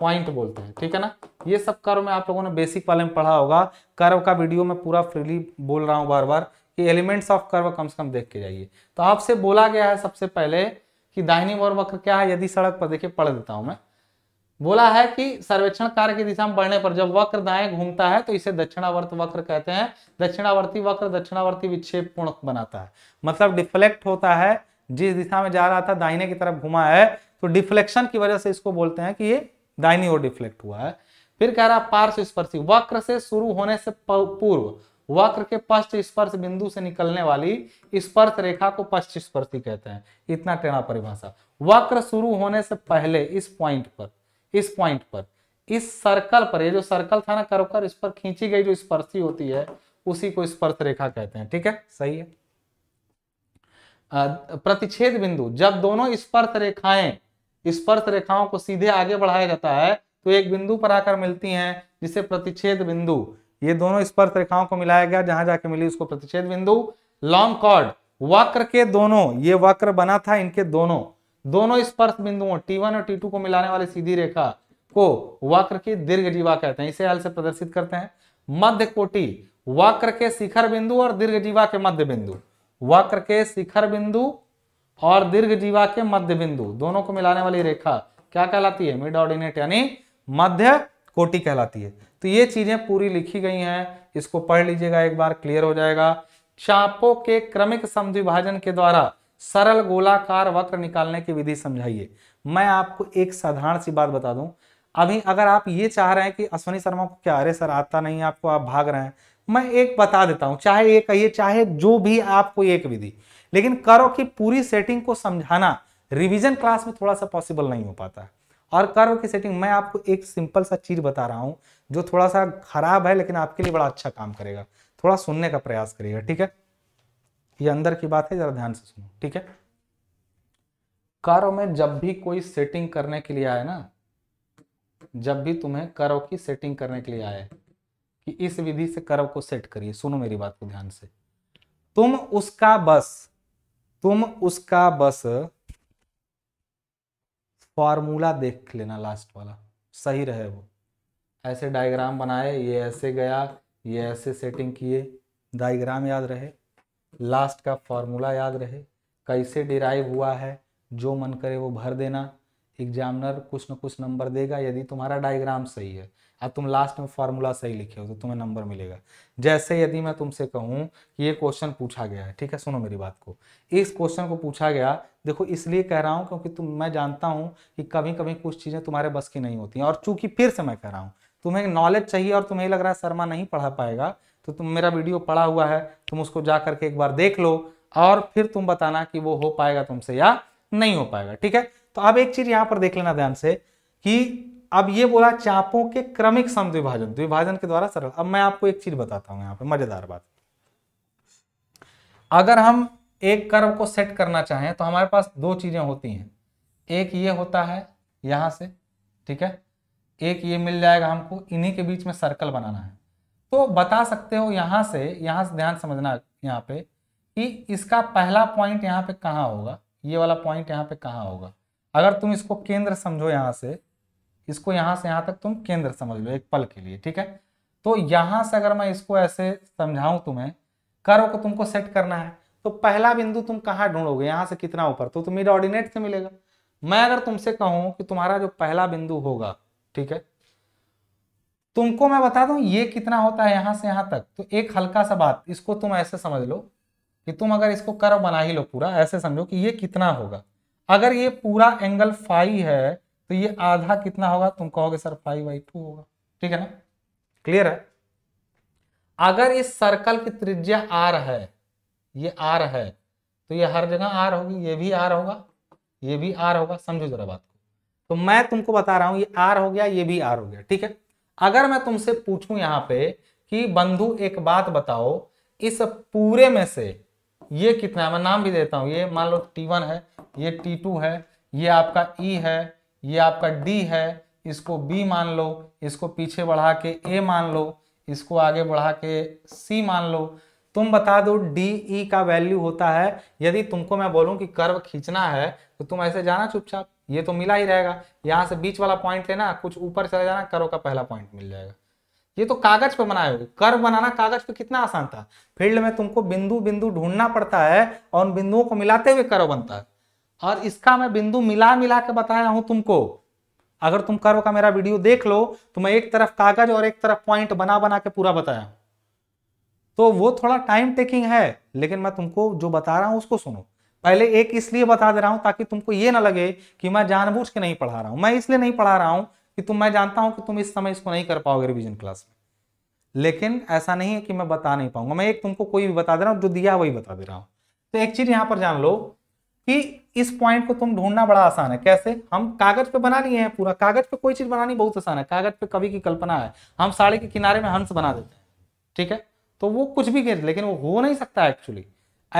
पॉइंट बोलते हैं ठीक है ना ये सब कर्व में आप लोगों ने बेसिक वाले में पढ़ा होगा कर्व का वीडियो में पूरा फ्रीली बोल रहा हूँ बार बार कि एलिमेंट्स ऑफ कर्व कम से कम देख के जाइए तो आपसे बोला गया है सबसे पहले कि दाहिनी ओर वक्र क्या है यदि सड़क पर देखिए पढ़ देता हूं मैं बोला है कि सर्वेक्षण कार्य की दिशा में बढ़ने पर जब वक्र दाएं घूमता है तो इसे दक्षिणावर्त वक्र कहते हैं दक्षिणावर्ती वक्र दक्षिणावर्ती विक्षेप पूर्ण बनाता है मतलब डिफ्लेक्ट होता है जिस दिशा में जा रहा था दाहिने की तरफ घुमा है तो डिफ्लेक्शन की वजह से इसको बोलते हैं कि ये दाहिनी ओर डिफ्लेक्ट हुआ है फिर कह रहा पार्श्व स्पर्शी वक्र से शुरू होने से पूर्व वक्र के पश्च स्पर्श बिंदु से निकलने वाली स्पर्श रेखा को पश्च स्पर्शी कहते हैं इतना टेढ़ा परिभाषा वक्र शुरू होने से पहले इस पॉइंट पर इस पॉइंट पर इस सर्कल पर ये जो सर्कल था ना करो कर इस पर खींची गई जो स्पर्शी होती है उसी को स्पर्श रेखा कहते हैं ठीक है सही है प्रतिच्छेद बिंदु जब दोनों स्पर्श रेखाएं स्पर्श रेखाओं को सीधे आगे बढ़ाया जाता है तो एक बिंदु पर आकर मिलती हैं जिसे प्रतिच्छेद बिंदु ये दोनों स्पर्श रेखाओं को मिलाया गया जहां जाके मिली उसको प्रतिच्छेद बिंदु लॉन्ग कॉर्ड वक्र के दोनों ये वक्र बना था इनके दोनों दोनों स्पर्श बिंदुओं T1 और T2 को मिलाने वाली सीधी रेखा को वक्र की दीर्घ जीवा कहते हैं इसे हल से प्रदर्शित करते हैं मध्य कोटि वक्र के शिखर बिंदु और दीर्घ जीवा के मध्य बिंदु वक्र के शिखर बिंदु और दीर्घ जीवा के मध्य बिंदु दोनों को मिलाने वाली रेखा क्या कहलाती है मिड ऑर्डिनेट यानी मध्य कोटि कहलाती है तो ये चीजें पूरी लिखी गई हैं इसको पढ़ लीजिएगा एक बार क्लियर हो जाएगा चापों के क्रमिक समिभाजन के द्वारा सरल गोलाकार वक्र निकालने की विधि समझाइए मैं आपको एक साधारण सी बात बता दूं अभी अगर आप ये चाह रहे हैं कि अश्वनी शर्मा को क्या अरे सर आता नहीं आपको आप भाग रहे हैं मैं एक बता देता हूं चाहे ये कहिए चाहे जो भी आपको एक विधि लेकिन करो की पूरी सेटिंग को समझाना रिविजन क्लास में थोड़ा सा पॉसिबल नहीं हो पाता है और कर्व की सेटिंग मैं आपको एक सिंपल सा चीज बता रहा हूं जो थोड़ा सा खराब है लेकिन आपके लिए बड़ा अच्छा काम करेगा थोड़ा सुनने का प्रयास करिएगा ठीक है ये अंदर की बात है जरा ध्यान से सुनो ठीक है कर्व में जब भी कोई सेटिंग करने के लिए आए ना जब भी तुम्हें कर्व की सेटिंग करने के लिए आए कि इस विधि से कर्व को सेट करिए सुनो मेरी बात को ध्यान से तुम उसका बस तुम उसका बस फॉर्मूला देख लेना लास्ट वाला सही रहे वो ऐसे डायग्राम बनाए ये ऐसे गया ये ऐसे सेटिंग किए डायग्राम याद रहे लास्ट का फॉर्मूला याद रहे कैसे डिराइव हुआ है जो मन करे वो भर देना एग्जामिनर कुछ न कुछ नंबर देगा यदि तुम्हारा डायग्राम सही है अब तुम लास्ट में फॉर्मूला सही लिखे हो तो तुम्हें नंबर मिलेगा जैसे यदि मैं तुमसे कहूँ कि ये क्वेश्चन पूछा गया है ठीक है सुनो मेरी बात को इस क्वेश्चन को पूछा गया देखो इसलिए कह रहा हूँ क्योंकि तुम मैं जानता हूँ कि कभी कभी कुछ चीज़ें तुम्हारे बस की नहीं होती हैं और चूंकि फिर से मैं कह रहा हूँ तुम्हें नॉलेज चाहिए और तुम्हें लग रहा है शर्मा नहीं पढ़ा पाएगा तो तुम मेरा वीडियो पढ़ा हुआ है तुम उसको जा करके एक बार देख लो और फिर तुम बताना कि वो हो पाएगा तुमसे या नहीं हो पाएगा ठीक है तो अब एक चीज यहां पर देख लेना ध्यान से कि अब ये बोला चापों के क्रमिक सम द्विभाजन द्विभाजन के द्वारा सरल अब मैं आपको एक चीज बताता हूं यहाँ पे मजेदार बात अगर हम एक कर्व को सेट करना चाहें तो हमारे पास दो चीजें होती हैं एक ये होता है यहां से ठीक है एक ये मिल जाएगा हमको इन्हीं के बीच में सर्कल बनाना है तो बता सकते हो यहाँ से यहां से ध्यान समझना यहाँ पे कि इसका पहला पॉइंट यहाँ पे कहाँ होगा ये वाला पॉइंट यहाँ पे कहाँ होगा अगर तुम इसको केंद्र समझो यहाँ से इसको यहाँ से यहाँ तक तुम केंद्र समझ लो एक पल के लिए ठीक है तो यहाँ से अगर मैं इसको ऐसे समझाऊं तुम्हें कर्व को तुमको सेट करना है तो पहला बिंदु तुम कहाँ ढूंढोगे यहाँ से कितना ऊपर तो तुम मेरे ऑर्डिनेट से मिलेगा मैं अगर तुमसे कहूं कि तुम्हारा जो पहला बिंदु होगा ठीक है तुमको मैं बता दूं ये कितना होता है यहां से यहां तक तो एक हल्का सा बात इसको तुम ऐसे समझ लो कि तुम अगर इसको कर्व बना ही लो पूरा ऐसे समझो कि ये कितना होगा अगर ये पूरा एंगल फाइव है तो ये आधा कितना होगा तुम कहोगे सर फाइव बाई टू होगा ठीक है ना क्लियर है अगर इस सर्कल की त्रिज्या आर है ये आर है तो ये हर जगह आर होगी ये भी आर होगा ये भी आर होगा समझो जरा बात को तो मैं तुमको बता रहा हूं ये आर हो गया ये भी आर हो गया ठीक है अगर मैं तुमसे पूछूं यहां पे कि बंधु एक बात बताओ इस पूरे में से ये कितना है मैं नाम भी देता हूँ ये मान लो टी वन है ये टी टू है ये आपका ई e है ये आपका डी है इसको बी मान लो इसको पीछे बढ़ा के ए मान लो इसको आगे बढ़ा के सी मान लो तुम बता दो डी ई e का वैल्यू होता है यदि तुमको मैं बोलूं कि कर्व खींचना है तो तुम ऐसे जाना चुपचाप ये तो मिला ही रहेगा यहाँ से बीच वाला पॉइंट लेना कुछ ऊपर चला जाना कर्व का पहला पॉइंट मिल जाएगा ये तो कागज पे बनाए हुए कर्व बनाना कागज पे कितना आसान था फील्ड में तुमको बिंदु बिंदु ढूंढना पड़ता है और उन बिंदुओं को मिलाते हुए कर्व बनता है और इसका मैं बिंदु मिला मिला के बताया हूं तुमको अगर तुम कर्व का मेरा वीडियो देख लो तो मैं एक तरफ कागज और एक तरफ पॉइंट बना बना के पूरा बताया तो वो थोड़ा टाइम टेकिंग है लेकिन मैं तुमको जो बता रहा हूं उसको सुनो पहले एक इसलिए बता दे रहा हूं ताकि तुमको ये ना लगे कि मैं जानबूझ के नहीं पढ़ा रहा हूं मैं इसलिए नहीं पढ़ा रहा हूं कि तुम मैं जानता हूं कि तुम इस समय इसको नहीं कर पाओगे रिविजन क्लास में लेकिन ऐसा नहीं है कि मैं बता नहीं पाऊंगा मैं एक तुमको कोई भी बता दे रहा हूँ जो दिया वही बता दे रहा हूँ तो एक चीज यहाँ पर जान लो कि इस पॉइंट को तुम ढूंढना बड़ा आसान है कैसे हम कागज पे बना लिए हैं पूरा कागज पे कोई चीज बनानी बहुत आसान है कागज पे कवि की कल्पना है हम साड़ी के किनारे में हंस बना देते हैं ठीक है तो वो कुछ भी लेकिन वो हो नहीं सकता एक्चुअली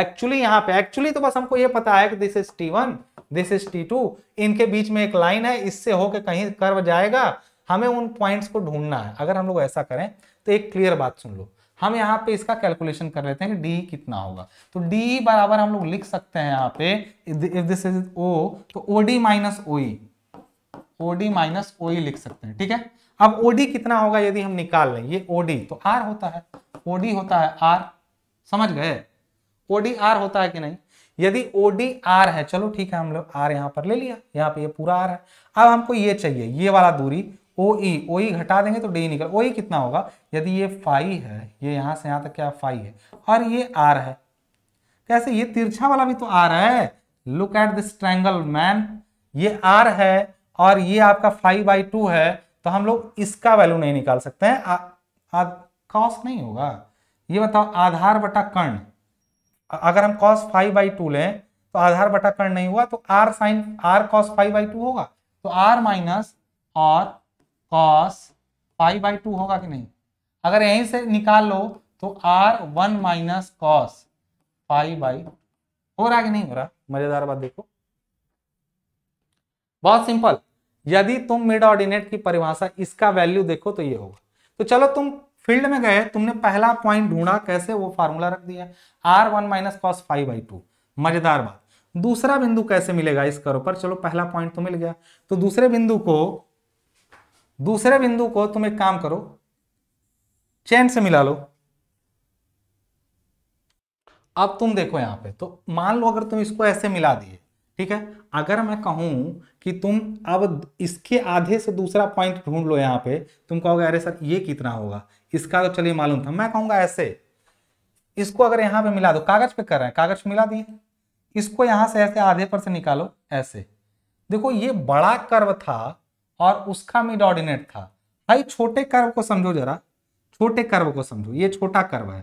एक्चुअली यहाँ पे एक्चुअली तो बस हमको ये पता है कि this is T one this is T two इनके बीच में एक लाइन है इससे होके कहीं कर्व जाएगा हमें उन पॉइंट्स को ढूंढना है अगर हम लोग ऐसा करें तो एक क्लियर बात सुन लो हम यहाँ पे इसका कैलकुलेशन कर लेते हैं कि डी कितना होगा तो डी बराबर हम लोग लिख सकते हैं यहाँ पे इफ दिस इज ओ तो O D minus O OD minus O लिख सकते हैं ठीक है अब ओडी कितना होगा यदि हम निकाल लें ये ओडी तो आर होता है ओडी होता है आर समझ गए ओडी आर होता है कि नहीं यदि ओ डी आर है चलो ठीक है हम लोग आर यहाँ पर ले लिया यहाँ पे ये पूरा आर है अब हमको ये चाहिए ये वाला दूरी ओ ई ओ ई घटा देंगे तो डी निकल ओ ई e कितना होगा यदि ये फाई है ये यहाँ से यहाँ तक क्या फाई है और ये आर है कैसे ये तिरछा वाला भी तो आर है look at this triangle man ये आर है और ये आपका फाइव बाई टू है तो हम लोग इसका वैल्यू नहीं निकाल सकते हैं आ, आ, नहीं होगा ये बताओ आधार बटा कर्ण अगर हम कॉस फाइव बाई टू लें तो आधार बटा कर्ण नहीं हुआ तो R sine R cos five by two होगा तो आर माइनस और कॉस फाइव बाई टू होगा कि नहीं अगर यहीं से निकाल लो तो R one minus cos five by हो रहा कि नहीं हो रहा मजेदार बात देखो बहुत सिंपल यदि तुम मिड ऑर्डिनेट की परिभाषा इसका वैल्यू देखो तो ये होगा तो चलो तुम फील्ड में गए तुमने पहला पॉइंट ढूंढा कैसे वो फार्मूला रख दिया R one minus cos five by two मजेदार बात दूसरा बिंदु कैसे मिलेगा इस करो पर चलो पहला पॉइंट तो मिल गया तो दूसरे बिंदु को दूसरे बिंदु को तुम एक काम करो चैन से मिला लो अब तुम देखो यहां पे तो मान लो अगर तुम इसको ऐसे मिला दिए ठीक है अगर मैं कहूं कि तुम अब इसके आधे से दूसरा पॉइंट ढूंढ लो यहां पे तुम कहोगे अरे सर ये कितना होगा इसका तो चलिए मालूम था मैं कहूंगा ऐसे इसको अगर यहाँ पे मिला दो कागज पे कर रहे हैं कागज मिला दिए इसको यहां से ऐसे आधे पर से निकालो ऐसे देखो ये बड़ा कर्व था और उसका मिड ऑर्डिनेट था भाई छोटे कर्व को समझो जरा छोटे कर्व को समझो ये छोटा कर्व है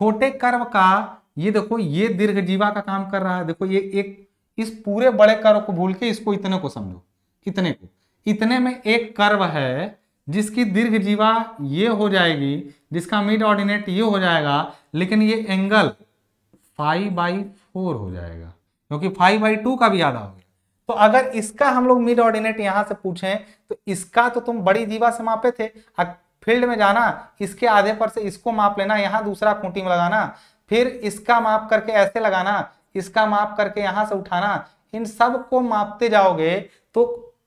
छोटे कर्व का ये देखो ये दीर्घ जीवा का काम कर रहा है देखो ये एक इस पूरे बड़े कर्व को भूल के इसको इतने को समझो इतने को इतने में एक कर्व है जिसकी दीर्घ जीवा ये हो जाएगी जिसका मिड ऑर्डिनेट ये हो जाएगा लेकिन ये एंगल फाइव बाई फोर हो जाएगा क्योंकि फाइव बाई टू का भी आधा हो गया तो अगर इसका हम लोग मिड ऑर्डिनेट यहां से पूछें तो इसका तो तुम बड़ी जीवा से मापे थे फील्ड में जाना इसके आधे पर से इसको माप लेना यहाँ दूसरा खूंटी में लगाना फिर इसका माप करके ऐसे लगाना इसका माप करके यहाँ से उठाना इन सब को मापते जाओगे तो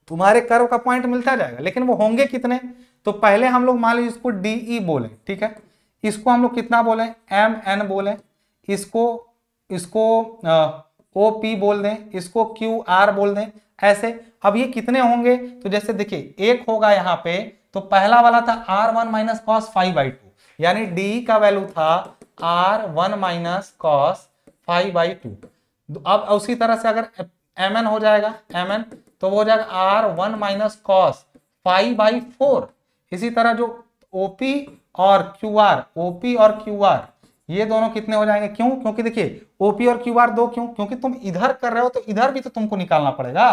तुम्हारे कर्व का पॉइंट मिलता जाएगा लेकिन वो होंगे कितने तो पहले हम लोग मान लीजिए इसको डी ई e बोले ठीक है इसको हम लोग कितना बोले एम एन बोले इसको इसको ओ पी बोल दें इसको क्यू आर बोल दें ऐसे अब ये कितने होंगे तो जैसे देखिए एक होगा यहाँ पे तो पहला वाला था R one minus cos five by two यानी डी e का वैल्यू था R one minus cos five by two अब उसी तरह से अगर एम एन हो जाएगा एम एन तो वो हो जाएगा R one minus cos five by four इसी तरह जो ओपी और क्यू आर ओपी और क्यू आर ये दोनों कितने हो जाएंगे क्यों क्योंकि देखिए ओपी और क्यू आर दो क्यों क्योंकि तुम इधर कर रहे हो तो इधर भी तो तुमको निकालना पड़ेगा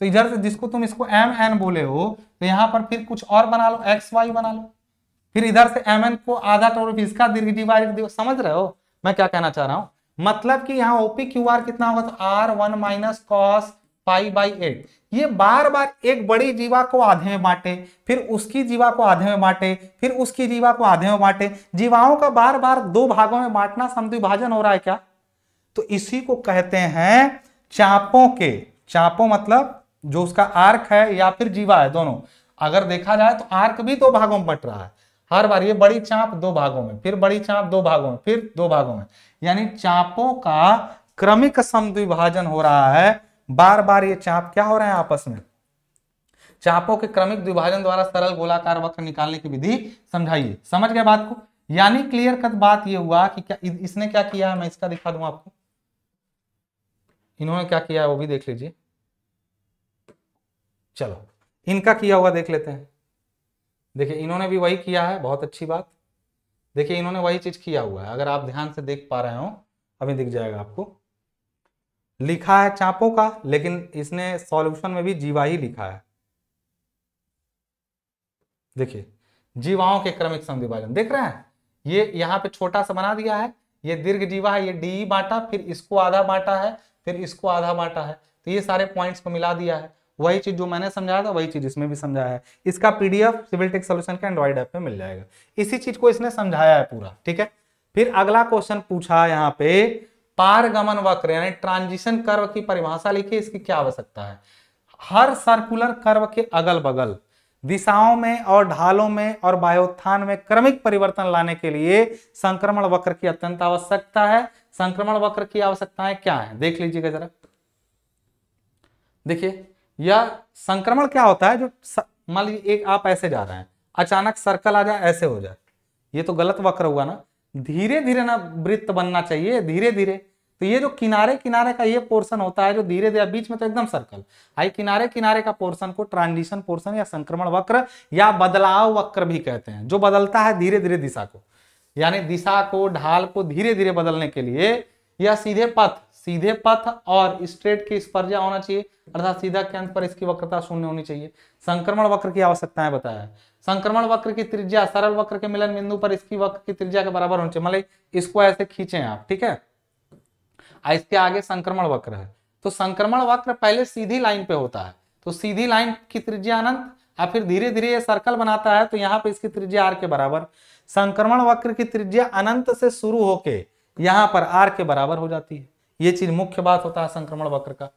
तो इधर से जिसको तुम इसको एम एन बोले हो तो यहां पर फिर कुछ और बना लो एक्स वाई बना लो फिर इधर से एम एन को आधा करोड़ इसका डिवाइड दो समझ रहे हो मैं क्या कहना चाह रहा हूं मतलब कि यहाँ ओपी क्यू आर कितना होगा तो R one minus cos pi by eight ये बार बार एक बड़ी जीवा को आधे में बांटे फिर उसकी जीवा को आधे में बांटे फिर उसकी जीवा को आधे में बांटे जीवाओं का बार बार दो भागों में बांटना समद्विभाजन हो रहा है क्या तो इसी को कहते हैं चापों के चापों मतलब जो उसका आर्क है या फिर जीवा है दोनों अगर देखा जाए तो आर्क भी दो भागों में बट रहा है हर बार ये बड़ी चाप दो भागों में फिर बड़ी चाप दो भागों में फिर दो भागों में यानी चापों का क्रमिक समद्विभाजन हो रहा है बार बार ये चाप क्या हो रहे हैं आपस में चापों के क्रमिक विभाजन द्वारा सरल गोलाकार वक्र निकालने की विधि समझाइए समझ गए बात को यानी क्लियर कट बात ये हुआ कि क्या इसने क्या किया है मैं इसका दिखा दूं आपको इन्होंने क्या किया है वो भी देख लीजिए चलो इनका किया हुआ देख लेते हैं देखिए इन्होंने भी वही किया है बहुत अच्छी बात देखिए इन्होंने वही चीज किया हुआ है अगर आप ध्यान से देख पा रहे हो अभी दिख जाएगा आपको लिखा है चापों का लेकिन इसने सॉल्यूशन में भी जीवा ही लिखा है देखिए जीवाओं के क्रमिक संविभाजन देख रहे हैं ये यहां पे छोटा सा बना दिया है ये दीर्घ जीवा है ये डी बांटा फिर इसको आधा बांटा है फिर इसको आधा बांटा है तो ये सारे पॉइंट्स को मिला दिया है वही चीज जो मैंने समझाया था वही चीज इसमें भी समझाया है इसका पीडीएफ सिविल टेक सोल्यूशन के एंड्रॉइड ऐप में मिल जाएगा इसी चीज को इसने समझाया है पूरा ठीक है फिर अगला क्वेश्चन पूछा यहाँ पे पारगमन वक्र यानी ट्रांजिशन कर्व की परिभाषा लिखिए इसकी क्या आवश्यकता है हर सर्कुलर कर्व के अगल बगल दिशाओं में और ढालों में और बायोत्थान में क्रमिक परिवर्तन लाने के लिए संक्रमण वक्र की अत्यंत आवश्यकता है संक्रमण वक्र की आवश्यकताएं क्या है देख लीजिएगा जरा देखिए यह संक्रमण क्या होता है जो मान लीजिए एक आप ऐसे जा रहे हैं अचानक सर्कल आ जाए ऐसे हो जाए ये तो गलत वक्र हुआ ना धीरे धीरे ना वृत्त बनना चाहिए धीरे धीरे तो ये जो किनारे किनारे का ये पोर्शन होता है जो धीरे धीरे बीच में तो एकदम सर्कल आई किनारे किनारे का पोर्शन को ट्रांजिशन पोर्शन या संक्रमण वक्र या बदलाव वक्र भी कहते हैं जो बदलता है धीरे धीरे दिशा को यानी दिशा को ढाल को धीरे धीरे बदलने के लिए या सीधे पथ सीधे पथ और स्ट्रेट की स्पर्जा होना चाहिए अर्थात सीधा के अंत पर इसकी वक्रता शून्य होनी चाहिए संक्रमण वक्र की आवश्यकताएं बताया संक्रमण वक्र की त्रिज्या सरल वक्र के मिलन बिंदु पर इसकी वक्र की त्रिज्या के बराबर होनी चाहिए मतलब इसको ऐसे खींचे आप ठीक है इसके आगे संक्रमण वक्र है तो संक्रमण वक्र पहले सीधी लाइन पे होता है तो सीधी लाइन की त्रिज्या अनंत और फिर धीरे धीरे ये सर्कल बनाता है तो यहाँ पे इसकी त्रिज्या आर के बराबर संक्रमण वक्र की त्रिज्या अनंत से शुरू होके यहाँ पर आर के बराबर हो जाती है ये चीज मुख्य बात होता है संक्रमण वक्र का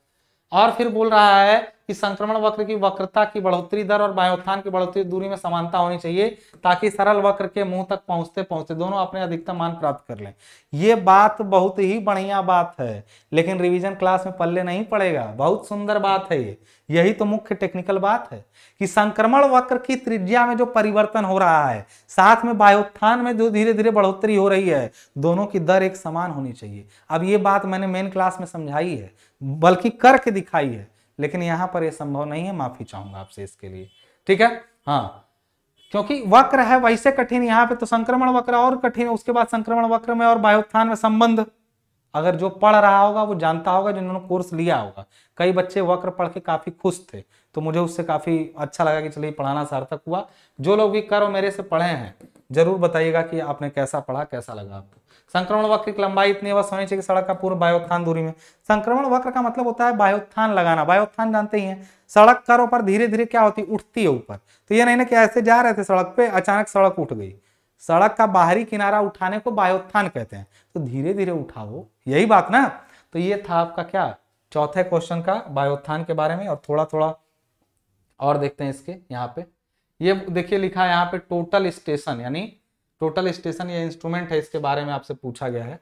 और फिर बोल रहा है कि संक्रमण वक्र की वक्रता की बढ़ोतरी दर और बायोत्थान की बढ़ोतरी दूरी में समानता होनी चाहिए ताकि सरल वक्र के मुंह तक पहुंचते पहुंचते दोनों अपने अधिकतम मान प्राप्त कर लें ये बात बहुत ही बढ़िया बात है लेकिन रिवीजन क्लास में पल्ले नहीं पड़ेगा बहुत सुंदर बात है ये यही तो मुख्य टेक्निकल बात है कि संक्रमण वक्र की त्रिज्या में जो परिवर्तन हो रहा है साथ में बायोत्थान में जो धीरे धीरे बढ़ोतरी हो रही है दोनों की दर एक समान होनी चाहिए अब ये बात मैंने मेन क्लास में समझाई है बल्कि करके दिखाई है लेकिन यहां पर यह संभव नहीं है माफी चाहूंगा आपसे इसके लिए ठीक है हाँ क्योंकि वक्र है वैसे कठिन यहाँ पे तो संक्रमण वक्र और कठिन है उसके बाद संक्रमण वक्र में और बायोत्थान में संबंध अगर जो पढ़ रहा होगा वो जानता होगा जिन्होंने कोर्स लिया होगा कई बच्चे वक्र पढ़ के काफी खुश थे तो मुझे उससे काफी अच्छा लगा कि चलिए पढ़ाना सार्थक हुआ जो लोग भी करो मेरे से पढ़े हैं जरूर बताइएगा कि आपने कैसा पढ़ा कैसा लगा आपको संक्रमण वक्र की लंबाई इतनी बस होनी चाहिए सड़क का पूर्व बायोत्थान दूरी में संक्रमण वक्र का मतलब होता है बायोत्थान लगाना बायोत्थान जानते ही है सड़क करो पर धीरे धीरे क्या होती उठती है ऊपर तो ये नहीं ना कि ऐसे जा रहे थे सड़क पे अचानक सड़क उठ गई सड़क का बाहरी किनारा उठाने को बायोत्थान कहते हैं तो धीरे धीरे उठाओ यही बात ना तो ये था आपका क्या चौथे क्वेश्चन का बायोत्थान के बारे में और थोड़ा थोड़ा और देखते हैं इसके यहाँ पे ये देखिए लिखा है यहाँ पे टोटल स्टेशन यानी टोटल स्टेशन या इंस्ट्रूमेंट है इसके बारे में आपसे पूछा गया है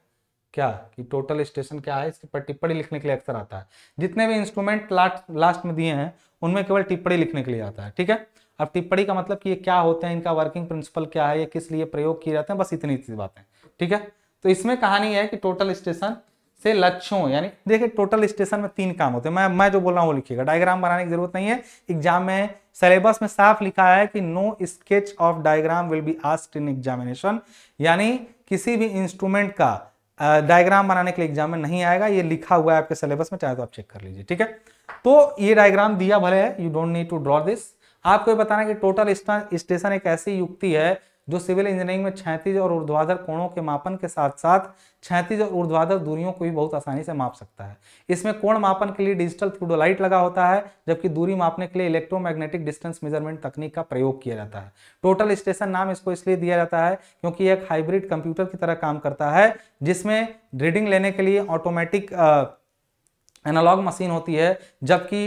क्या कि टोटल स्टेशन क्या है इसके पर टिप्पणी लिखने के लिए अक्सर आता है जितने भी इंस्ट्रूमेंट लास्ट लास्ट में दिए हैं उनमें केवल टिप्पणी लिखने के लिए आता है ठीक है अब टिप्पणी का मतलब कि ये क्या होते हैं इनका वर्किंग प्रिंसिपल क्या है ये किस लिए प्रयोग किए जाते हैं बस इतनी सी बातें ठीक है तो इसमें कहानी है कि टोटल स्टेशन से लक्ष्यों यानी देखिए टोटल स्टेशन में तीन काम होते हैं मैं मैं जो बोल रहा हूँ वो लिखिएगा डायग्राम बनाने की जरूरत नहीं है एग्जाम में सिलेबस में साफ लिखा है कि no sketch of diagram will be asked in examination यानी किसी भी इंस्ट्रूमेंट का डायग्राम बनाने के लिए एग्जाम में नहीं आएगा ये लिखा हुआ है आपके सिलेबस में चाहे तो आप चेक कर लीजिए ठीक है तो ये डायग्राम दिया भले है you don't need to draw this आपको ये बताना कि टोटल स्टेशन एक ऐसी युक्ति है जो सिविल इंजीनियरिंग में छैतीज और ऊर्ध्वाधर कोणों के मापन के साथ साथ छैतीस और ऊर्ध्वाधर दूरियों को भी बहुत आसानी से माप सकता है इसमें कोण मापन के लिए डिजिटल थ्रूडोलाइट लगा होता है जबकि दूरी मापने के लिए इलेक्ट्रोमैग्नेटिक डिस्टेंस मेजरमेंट तकनीक का प्रयोग किया जाता है टोटल स्टेशन नाम इसको इसलिए दिया जाता है क्योंकि एक हाइब्रिड कंप्यूटर की तरह काम करता है जिसमें रीडिंग लेने के लिए ऑटोमेटिक एनालॉग मशीन होती है जबकि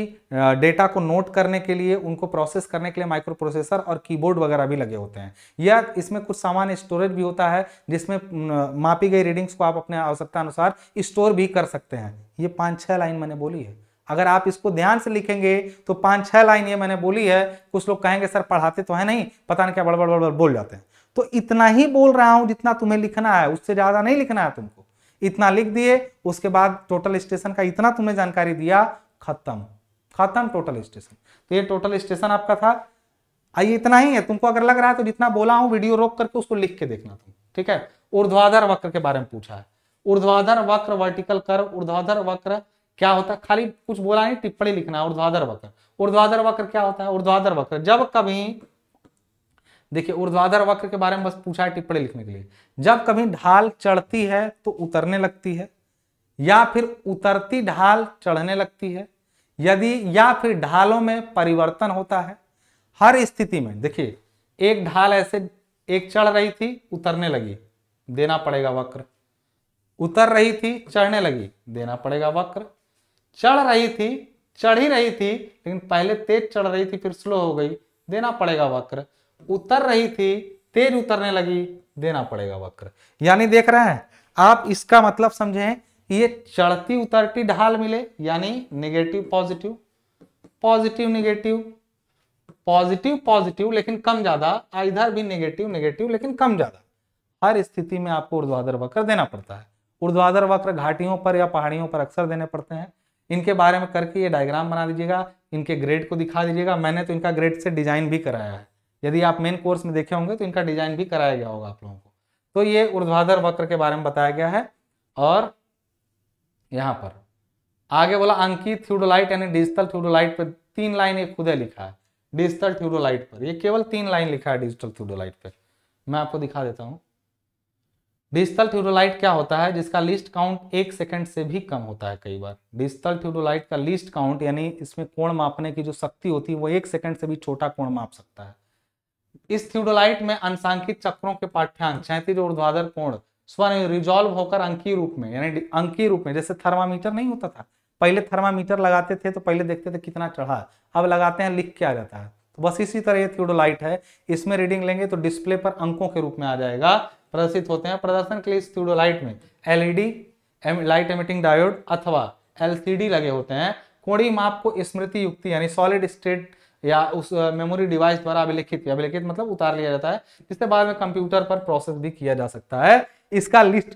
डेटा को नोट करने के लिए उनको प्रोसेस करने के लिए माइक्रो प्रोसेसर और कीबोर्ड वगैरह भी लगे होते हैं या इसमें कुछ सामान स्टोरेज भी होता है जिसमें मापी गई रीडिंग्स को आप अपने आवश्यकता अनुसार स्टोर भी कर सकते हैं ये पाँच छः लाइन मैंने बोली है अगर आप इसको ध्यान से लिखेंगे तो पाँच छः लाइन ये मैंने बोली है कुछ लोग कहेंगे सर पढ़ाते तो है नहीं पता नहीं क्या बड़बड़ बड़बड़ बोल जाते हैं तो इतना ही बोल रहा हूँ जितना तुम्हें लिखना है उससे ज़्यादा नहीं लिखना है तुमको इतना लिख दिए उसके बाद टोटल स्टेशन का इतना तुमने जानकारी दिया खत्म खत्म टोटल स्टेशन तो ये टोटल स्टेशन आपका था आइए इतना ही है तुमको अगर लग रहा है तो जितना बोला हूं वीडियो रोक करके उसको लिख के देखना तुम ठीक है ऊर्ध्वाधर वक्र के बारे में पूछा है ऊर्ध्वाधर वक्र वर्टिकल कर ऊर्ध्वाधर वक्र क्या होता है खाली कुछ बोला नहीं टिप्पणी लिखना ऊर्ध्वाधर वक्र ऊर्ध्वाधर वक्र क्या होता है ऊर्ध्वाधर वक्र जब कभी देखिए ऊर्ध्वाधर वक्र के बारे में बस पूछा है टिप्पणी लिखने के लिए जब कभी ढाल चढ़ती है तो उतरने लगती है या फिर उतरती ढाल चढ़ने लगती है यदि या फिर ढालों में परिवर्तन होता है हर स्थिति में देखिए एक ढाल ऐसे एक चढ़ रही थी उतरने लगी देना पड़ेगा वक्र उतर रही थी चढ़ने लगी देना पड़ेगा वक्र चढ़ रही थी चढ़ ही रही थी लेकिन पहले तेज चढ़ रही थी फिर स्लो हो गई देना पड़ेगा वक्र उतर रही थी तेज उतरने लगी देना पड़ेगा वक्र यानी देख रहे हैं आप इसका मतलब समझे ये चढ़ती उतरती ढाल मिले यानी negative positive positive negative positive positive लेकिन कम ज्यादा इधर भी नेगेटिव नेगेटिव लेकिन कम ज्यादा हर स्थिति में आपको ऊर्ध्वाधर वक्र देना पड़ता है ऊर्ध्वाधर वक्र घाटियों पर या पहाड़ियों पर अक्सर देने पड़ते हैं इनके बारे में करके ये डायग्राम बना दीजिएगा इनके ग्रेड को दिखा दीजिएगा मैंने तो इनका ग्रेड से डिजाइन भी कराया है यदि आप मेन कोर्स में देखे होंगे तो इनका डिजाइन भी कराया गया होगा आप लोगों को तो ये ऊर्ध्वाधर वक्र के बारे में बताया गया है और यहां पर आगे बोला अंकित थ्यूडोलाइट यानी डिजिटल थ्यूडोलाइट पर तीन लाइन एक खुद लिखा है डिजिटल थ्यूडोलाइट पर ये केवल तीन लाइन लिखा है डिजिटल थ्यूडोलाइट पर मैं आपको दिखा देता हूँ डिजिटल थ्यूडोलाइट क्या होता है जिसका लिस्ट काउंट एक सेकंड से भी कम होता है कई बार डिजिटल थ्यूडोलाइट का लिस्ट काउंट यानी इसमें कोण मापने की जो शक्ति होती है वो एक सेकंड से भी छोटा कोण माप सकता है इस थ्यूडोलाइट में अंशांकित चक्रों के पाठ्यांक क्षैतिज ऊर्ध्वाधर कोण स्वर्ण रिजॉल्व होकर अंकीय रूप में यानी अंकीय रूप में जैसे थर्मामीटर नहीं होता था पहले थर्मामीटर लगाते थे तो पहले देखते थे कितना चढ़ा अब लगाते हैं लिख के आ जाता है तो बस इसी तरह ये थ्यूडोलाइट है इसमें रीडिंग लेंगे तो डिस्प्ले पर अंकों के रूप में आ जाएगा प्रदर्शित होते हैं प्रदर्शन के लिए इस थ्यूडोलाइट में एलईडी लाइट एमिटिंग डायोड अथवा एलसीडी लगे होते हैं कोड़ी माप को स्मृति युक्ति यानी सॉलिड स्टेट या उस मेमोरी डिवाइस द्वारा अभिलेखित अभिलेखित मतलब उतार लिया जाता है जिससे बाद में कंप्यूटर पर प्रोसेस भी किया जा सकता है इसका लिस्ट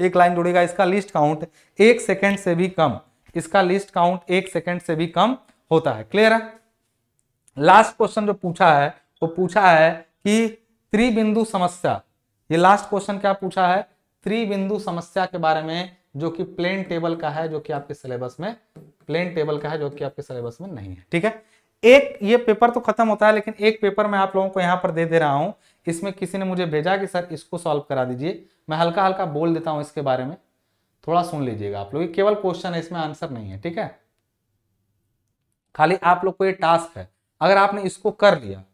एक लाइन जुड़ेगा इसका लिस्ट काउंट एक सेकेंड से भी कम इसका लिस्ट काउंट एक सेकेंड से भी कम होता है क्लियर है लास्ट क्वेश्चन जो पूछा है वो तो पूछा है कि त्रिबिंदु समस्या ये लास्ट क्वेश्चन क्या पूछा है त्रिबिंदु समस्या के बारे में जो कि प्लेन टेबल का है जो कि आपके सिलेबस में प्लेन टेबल का है जो कि आपके सिलेबस में नहीं है ठीक है एक ये पेपर तो खत्म होता है लेकिन एक पेपर मैं आप लोगों को यहाँ पर दे दे रहा हूँ इसमें किसी ने मुझे भेजा कि सर इसको सॉल्व करा दीजिए मैं हल्का हल्का बोल देता हूँ इसके बारे में थोड़ा सुन लीजिएगा आप लोग केवल क्वेश्चन है इसमें आंसर नहीं है ठीक है खाली आप लोग को ये टास्क है अगर आपने इसको कर लिया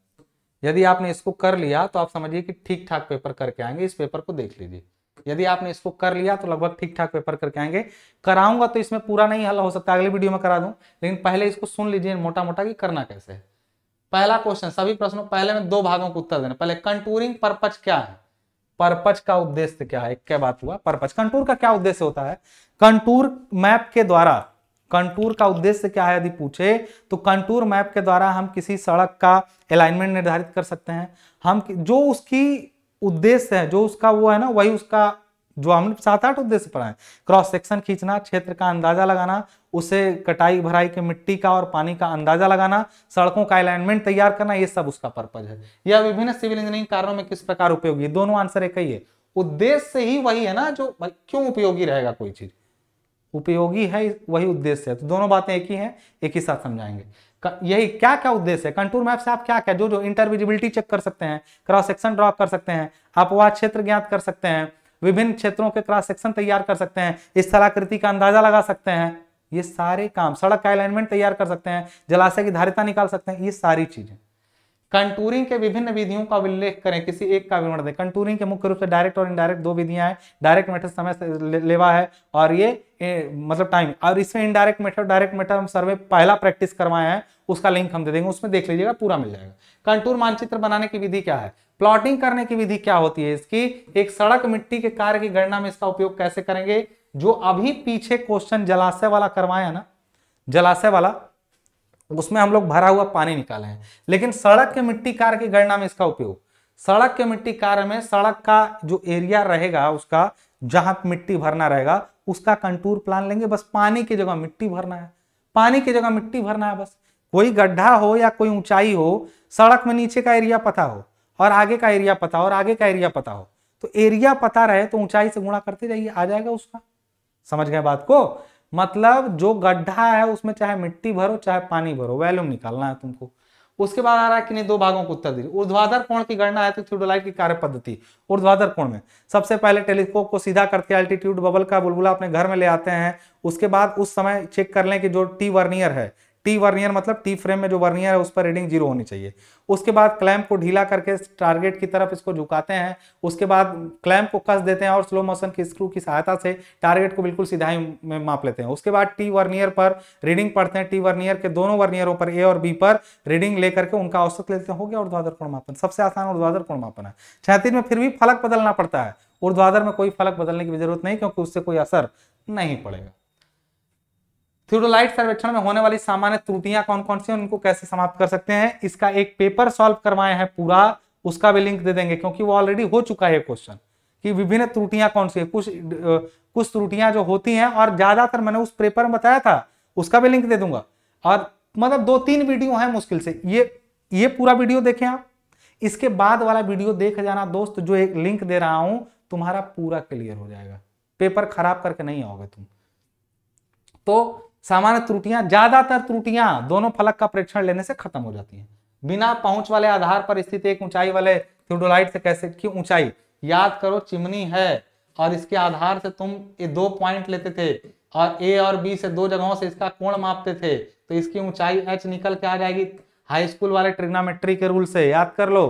यदि आपने इसको कर लिया तो आप समझिए कि ठीक ठाक पेपर करके आएंगे इस पेपर को देख लीजिए यदि आपने इसको कर लिया तो लगभग ठीक ठाक पेपर करके आएंगे कराऊंगा तो इसमें पूरा नहीं हल हो सकता अगले वीडियो में करा दूं लेकिन पहले इसको सुन लीजिए मोटा मोटा कि करना कैसे है पहला क्वेश्चन सभी प्रश्नों पहले में दो भागों को उत्तर देना पहले कंटूरिंग पर्पज क्या है पर्पज का उद्देश्य क्या है क्या बात हुआ पर्पज कंटूर का क्या उद्देश्य होता है कंटूर मैप के द्वारा कंटूर का उद्देश्य क्या है यदि पूछे तो कंटूर मैप के द्वारा हम किसी सड़क का अलाइनमेंट निर्धारित कर सकते हैं हम जो उसकी उद्देश्य है जो उसका वो है ना वही उसका जो हमने सात आठ उद्देश्य पढ़ा है क्रॉस सेक्शन खींचना क्षेत्र का अंदाजा लगाना उसे कटाई भराई के मिट्टी का और पानी का अंदाजा लगाना सड़कों का अलाइनमेंट तैयार करना ये सब उसका पर्पज है यह विभिन्न सिविल इंजीनियरिंग कार्यों में किस प्रकार उपयोगी दोनों आंसर एक ही है उद्देश्य ही वही है ना जो क्यों उपयोगी रहेगा कोई चीज उपयोगी है वही उद्देश्य है तो दोनों बातें एक ही हैं एक ही साथ समझाएंगे यही क्या क्या उद्देश्य है कंटूर मैप से आप क्या क्या जो जो इंटरविजिबिलिटी चेक कर सकते हैं क्रॉस सेक्शन ड्रॉ कर सकते हैं अपवाद क्षेत्र ज्ञात कर सकते हैं विभिन्न क्षेत्रों के क्रॉस सेक्शन तैयार कर सकते हैं इस स्थलाकृति का अंदाजा लगा सकते हैं ये सारे काम सड़क का अलाइनमेंट तैयार कर सकते हैं जलाशय की धारिता निकाल सकते हैं ये सारी चीजें कंटूरिंग के विभिन्न विधियों का उल्लेख करें किसी एक का विवरण दें कंटूरिंग के मुख्य रूप से डायरेक्ट और इनडायरेक्ट दो विधियां हैं डायरेक्ट मेथड समय से लेवा है और ये ए, मतलब टाइम और इसमें इनडायरेक्ट मेथड डायरेक्ट मेथड हम सर्वे पहला प्रैक्टिस करवाए हैं उसका लिंक हम दे देंगे उसमें देख लीजिएगा पूरा मिल जाएगा कंटूर मानचित्र बनाने की विधि क्या है प्लॉटिंग करने की विधि क्या होती है इसकी एक सड़क मिट्टी के कार्य की गणना में इसका उपयोग कैसे करेंगे जो अभी पीछे क्वेश्चन जलाशय वाला करवाया ना जलाशय वाला उसमें हम लोग भरा हुआ पानी निकाले हैं लेकिन सड़क के मिट्टी कार की गणना में इसका उपयोग सड़क के मिट्टी कार में सड़क का जो एरिया रहेगा उसका जहां मिट्टी भरना रहेगा उसका कंटूर प्लान लेंगे बस पानी की जगह मिट्टी भरना है पानी की जगह मिट्टी भरना है बस कोई गड्ढा हो या कोई ऊंचाई हो सड़क में नीचे का एरिया पता हो और आगे का एरिया पता हो और आगे का एरिया पता हो तो एरिया पता रहे तो ऊंचाई से गुणा करते जाइए आ जाएगा उसका समझ गए बात को मतलब जो गड्ढा है उसमें चाहे मिट्टी भरो चाहे पानी भरो वैल्यूम निकालना है तुमको उसके बाद आ रहा है कि नहीं दो भागों को उत्तर दीजिए ऊर्ध्वाधर कोण की गणना है तो थ्यूडोलाइट की कार्य पद्धति ऊर्ध्वाधर कोण में सबसे पहले टेलीस्कोप को सीधा करके अल्टीट्यूड बबल का बुलबुला अपने घर में ले आते हैं उसके बाद उस समय चेक कर लें कि जो टी वर्नियर है टी वर्नियर मतलब टी फ्रेम में जो वर्नियर है उस पर रीडिंग जीरो होनी चाहिए उसके बाद क्लैम्प को ढीला करके टारगेट की तरफ इसको झुकाते हैं उसके बाद क्लैम्प को कस देते हैं और स्लो मोशन की स्क्रू की सहायता से टारगेट को बिल्कुल सीधा ही में माप लेते हैं उसके बाद टी वर्नियर पर रीडिंग पढ़ते हैं टी वर्नियर के दोनों वर्नियरों पर ए और बी पर रीडिंग लेकर के उनका औसत लेते हैं हो गया ऊर्ध्वाधर कोण मापन सबसे आसान ऊर्ध्वाधर कोण मापन है छैतीस में फिर भी फलक बदलना पड़ता है ऊर्ध्वाधर में कोई फलक बदलने की जरूरत नहीं क्योंकि उससे कोई असर नहीं पड़ेगा थियोडोलाइट सर्वेक्षण में होने वाली सामान्य त्रुटियां कौन कौन सी उनको कैसे समाप्त कर सकते हैं इसका एक पेपर सॉल्व करवाए हैं पूरा उसका भी लिंक दे देंगे क्योंकि वो ऑलरेडी हो चुका है क्वेश्चन कि विभिन्न त्रुटियां कौन सी है कुछ कुछ त्रुटियां जो होती हैं और ज्यादातर मैंने उस पेपर में बताया था उसका भी लिंक दे दूंगा और मतलब दो तीन वीडियो है मुश्किल से ये ये पूरा वीडियो देखें आप इसके बाद वाला वीडियो देख जाना दोस्त जो एक लिंक दे रहा हूं तुम्हारा पूरा क्लियर हो जाएगा पेपर खराब करके नहीं आओगे तुम तो सामान्य त्रुटियां ज्यादातर त्रुटियां दोनों फलक का परीक्षण लेने से खत्म हो जाती हैं बिना पहुंच वाले आधार पर स्थित एक ऊंचाई वाले थियोडोलाइट से कैसे की ऊंचाई याद करो चिमनी है और इसके आधार से तुम ये दो पॉइंट लेते थे और ए और बी से दो जगहों से इसका कोण मापते थे तो इसकी ऊंचाई एच निकल के आ जाएगी हाई स्कूल वाले ट्रिग्नोमेट्री के रूल से याद कर लो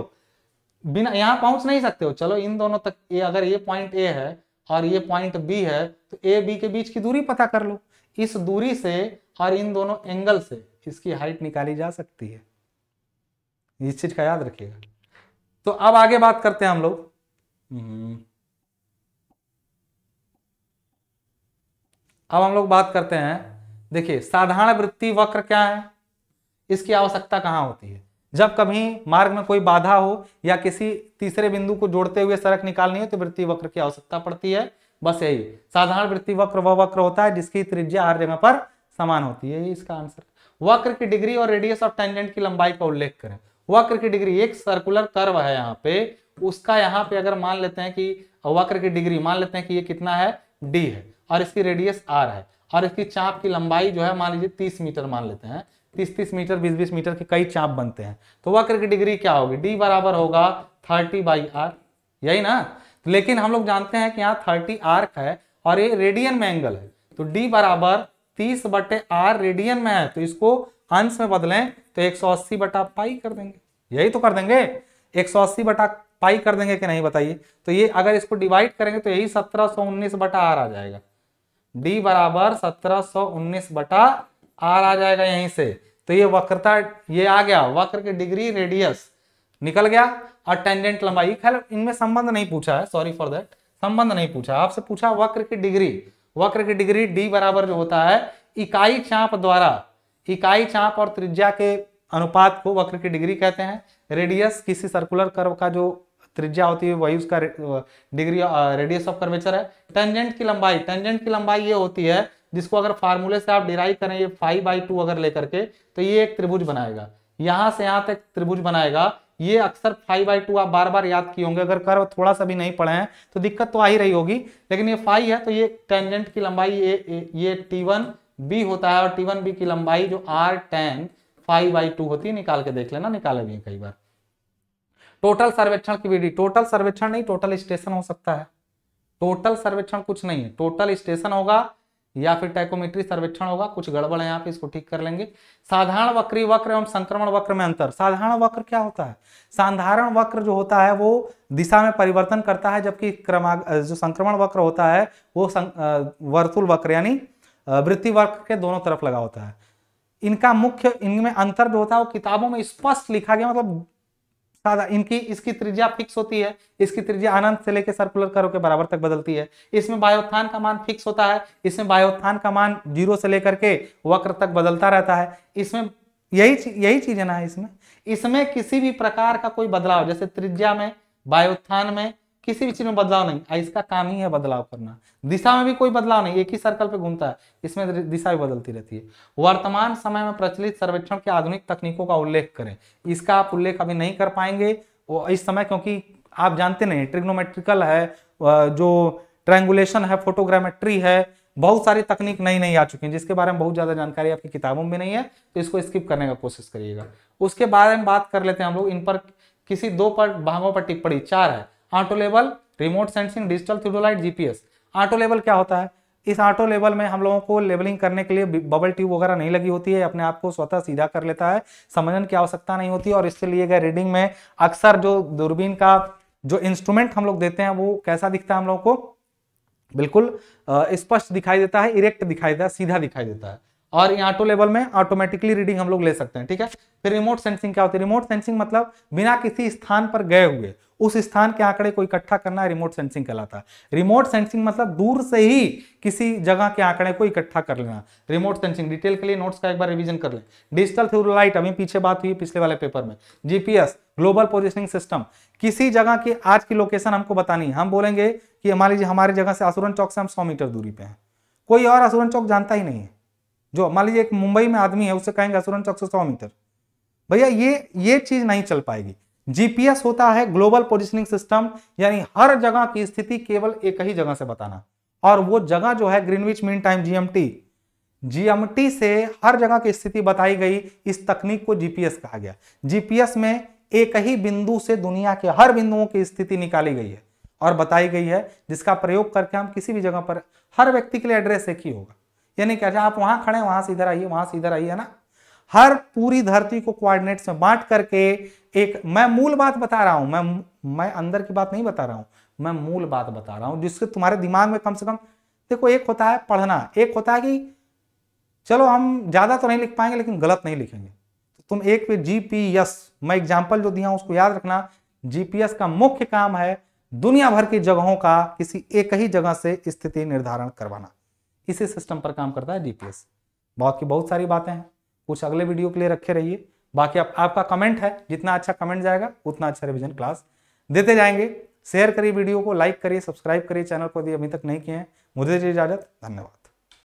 बिना यहाँ पहुंच नहीं सकते हो चलो इन दोनों तक ये अगर ये पॉइंट ए है और ये पॉइंट बी है तो ए बी के बीच की दूरी पता कर लो इस दूरी से और इन दोनों एंगल से इसकी हाइट निकाली जा सकती है इस चीज का याद रखिएगा तो अब आगे बात करते हैं हम लोग हम्म। अब हम लोग बात करते हैं देखिए साधारण वृत्ति वक्र क्या है इसकी आवश्यकता कहां होती है जब कभी मार्ग में कोई बाधा हो या किसी तीसरे बिंदु को जोड़ते हुए सड़क निकालनी हो तो वृत्ति वक्र की आवश्यकता पड़ती है बस यही साधारण वृत्ति वक्र वह वक्र होता है जिसकी त्रिज्या हर जगह पर समान होती है इसका आंसर वक्र की डिग्री और रेडियस ऑफ टेंजेंट की लंबाई का उल्लेख करें वक्र की डिग्री एक सर्कुलर कर्व है यहाँ पे उसका यहाँ पे अगर मान लेते हैं कि वक्र की डिग्री मान लेते हैं कि ये कितना है डी है और इसकी रेडियस आर है और इसकी चाप की लंबाई जो है मान लीजिए तीस मीटर मान लेते हैं तीस तीस मीटर बीस बीस मीटर के कई चाप बनते हैं तो वक्र की डिग्री क्या होगी डी बराबर होगा थर्टी बाई आर यही ना लेकिन हम लोग जानते हैं कि यहाँ थर्टी आर्क है और ये रेडियन में एंगल है तो डी बराबर तीस बटे आर रेडियन में है तो इसको अंश में बदलें तो एक सौ अस्सी बटा पाई कर देंगे यही तो कर देंगे एक सौ अस्सी बटा पाई कर देंगे कि नहीं बताइए तो ये अगर इसको डिवाइड करेंगे तो यही सत्रह सौ उन्नीस बटा आर आ जाएगा डी बराबर सत्रह सौ उन्नीस बटा आर आ जाएगा यहीं से तो ये वक्रता ये आ गया वक्र की डिग्री रेडियस निकल गया और टेंजेंट लंबाई खैर इनमें संबंध नहीं पूछा है सॉरी फॉर दैट संबंध नहीं पूछा आपसे पूछा वक्र की डिग्री वक्र की डिग्री डी बराबर जो होता है इकाई चाप द्वारा इकाई चाप और त्रिज्या के अनुपात को वक्र की डिग्री कहते हैं रेडियस किसी सर्कुलर कर्व का जो त्रिज्या होती है वही उसका डिग्री रेडियस ऑफ कर्वेचर है टेंजेंट की लंबाई टेंजेंट की लंबाई ये होती है जिसको अगर फार्मूले से आप डिराइव करें ये फाइव बाई टू अगर लेकर के तो ये एक त्रिभुज बनाएगा यहां से यहां तक त्रिभुज बनाएगा ये अक्सर फाइव बाई टू आप बार बार याद किए होंगे अगर कर्व थोड़ा सा भी नहीं पढ़े हैं तो दिक्कत तो आ ही रही होगी लेकिन ये फाइव है तो ये टेंजेंट की लंबाई ये ये टी वन बी होता है और टी वन बी की लंबाई जो R tan five by two होती है निकाल के देख लेना निकाले भी कई बार टोटल सर्वेक्षण की विधि टोटल सर्वेक्षण नहीं टोटल स्टेशन हो सकता है टोटल सर्वेक्षण कुछ नहीं है टोटल स्टेशन होगा या फिर टाइकोमेट्री सर्वेक्षण होगा कुछ गड़बड़ है यहाँ पे इसको ठीक कर लेंगे साधारण वक्री वक्र एवं संक्रमण वक्र में अंतर साधारण वक्र क्या होता है साधारण वक्र जो होता है वो दिशा में परिवर्तन करता है जबकि क्रमा जो संक्रमण वक्र होता है वो वर्तुल वक्र यानी वृत्ति वक्र के दोनों तरफ लगा होता है इनका मुख्य इनमें अंतर जो होता है वो किताबों में स्पष्ट लिखा गया मतलब सादा इनकी इसकी त्रिज्या फिक्स होती है इसकी त्रिज्या अनंत से लेकर सर्कुलर कर्व के बराबर तक बदलती है इसमें बायोत्थान का मान फिक्स होता है इसमें बायोत्थान का मान जीरो से लेकर के वक्र तक बदलता रहता है इसमें यही यही चीज है ना इसमें इसमें किसी भी प्रकार का कोई बदलाव जैसे त्रिज्या में बायोत्थान में किसी भी चीज में बदलाव नहीं इसका काम ही है बदलाव करना दिशा में भी कोई बदलाव नहीं एक ही सर्कल पे घूमता है इसमें दिशा भी बदलती रहती है वर्तमान समय में प्रचलित सर्वेक्षण के आधुनिक तकनीकों का उल्लेख करें इसका आप उल्लेख अभी नहीं कर पाएंगे वो इस समय क्योंकि आप जानते नहीं ट्रिग्नोमेट्रिकल है जो ट्रैंगुलेशन है फोटोग्रामेट्री है बहुत सारी तकनीक नई नई आ चुकी है जिसके बारे में बहुत ज़्यादा जानकारी आपकी किताबों में नहीं है तो इसको स्किप करने का कोशिश करिएगा उसके बारे में बात कर लेते हैं हम लोग इन पर किसी दो पर भागों पर टिप्पणी चार है auto level remote sensing digital theodolite GPS auto level क्या होता है इस ऑटो लेवल में हम लोगों को लेवलिंग करने के लिए बबल ट्यूब वगैरह नहीं लगी होती है अपने आप को स्वतः सीधा कर लेता है समझन की आवश्यकता नहीं होती और इससे लिए गए रीडिंग में अक्सर जो दूरबीन का जो इंस्ट्रूमेंट हम लोग देते हैं वो कैसा दिखता है हम लोगों को बिल्कुल स्पष्ट दिखाई देता है इरेक्ट दिखाई देता है सीधा दिखाई देता है और ये ऑटो लेवल में ऑटोमेटिकली रीडिंग हम लोग ले सकते हैं ठीक है फिर रिमोट सेंसिंग क्या होती है रिमोट सेंसिंग मतलब बिना किसी स्थान पर गए हुए उस स्थान के आंकड़े को इकट्ठा करना रिमोट सेंसिंग कहलाता है रिमोट सेंसिंग मतलब दूर से ही किसी जगह के आंकड़े को इकट्ठा कर लेना रिमोट सेंसिंग डिटेल के लिए नोट्स का एक बार रिवीजन कर ले डिजिटल लाइट अभी पीछे बात हुई पिछले वाले पेपर में जीपीएस ग्लोबल पोजिशनिंग सिस्टम किसी जगह की आज की लोकेशन हमको बतानी है हम बोलेंगे कि हमारी हमारी जगह से आसुरन चौक से हम सौ मीटर दूरी पे हैं कोई और आसुरन चौक जानता ही नहीं है जो मान लीजिए एक मुंबई में आदमी है उसे कहेंगे असुरन चौक से सौ मीटर भैया ये ये चीज नहीं चल पाएगी जीपीएस होता है ग्लोबल पोजिशनिंग सिस्टम यानी हर जगह की स्थिति केवल एक ही जगह से बताना और वो जगह जो है Greenwich mean time GMT GMT से हर जगह की स्थिति बताई गई इस तकनीक को जीपीएस कहा गया जीपीएस में एक ही बिंदु से दुनिया के हर बिंदुओं की स्थिति निकाली गई है और बताई गई है जिसका प्रयोग करके हम किसी भी जगह पर हर व्यक्ति के लिए एड्रेस एक ही होगा यानी क्या आप वहां खड़े वहां से इधर आइए वहां से इधर आइए है ना हर पूरी धरती को कोऑर्डिनेट्स में बांट करके एक मैं मूल बात बता रहा हूं मैं मैं अंदर की बात नहीं बता रहा हूं मैं मूल बात बता रहा हूं जिससे तुम्हारे दिमाग में कम से कम देखो एक होता है पढ़ना एक होता है कि चलो हम ज्यादा तो नहीं लिख पाएंगे लेकिन गलत नहीं लिखेंगे तो तुम एक पे जीपीएस मैं एग्जाम्पल जो दिया हूं उसको याद रखना जीपीएस का मुख्य काम है दुनिया भर की जगहों का किसी एक ही जगह से स्थिति निर्धारण करवाना इसी सिस्टम पर काम करता है जीपीएस बाकी बहुत सारी बातें हैं कुछ अगले वीडियो के लिए रखे रहिए बाकी आप, आपका कमेंट है जितना अच्छा कमेंट जाएगा उतना अच्छा रिविजन क्लास देते जाएंगे शेयर करिए वीडियो को लाइक करिए सब्सक्राइब करिए चैनल को यदि अभी तक नहीं किए हैं मुझे इजाजत धन्यवाद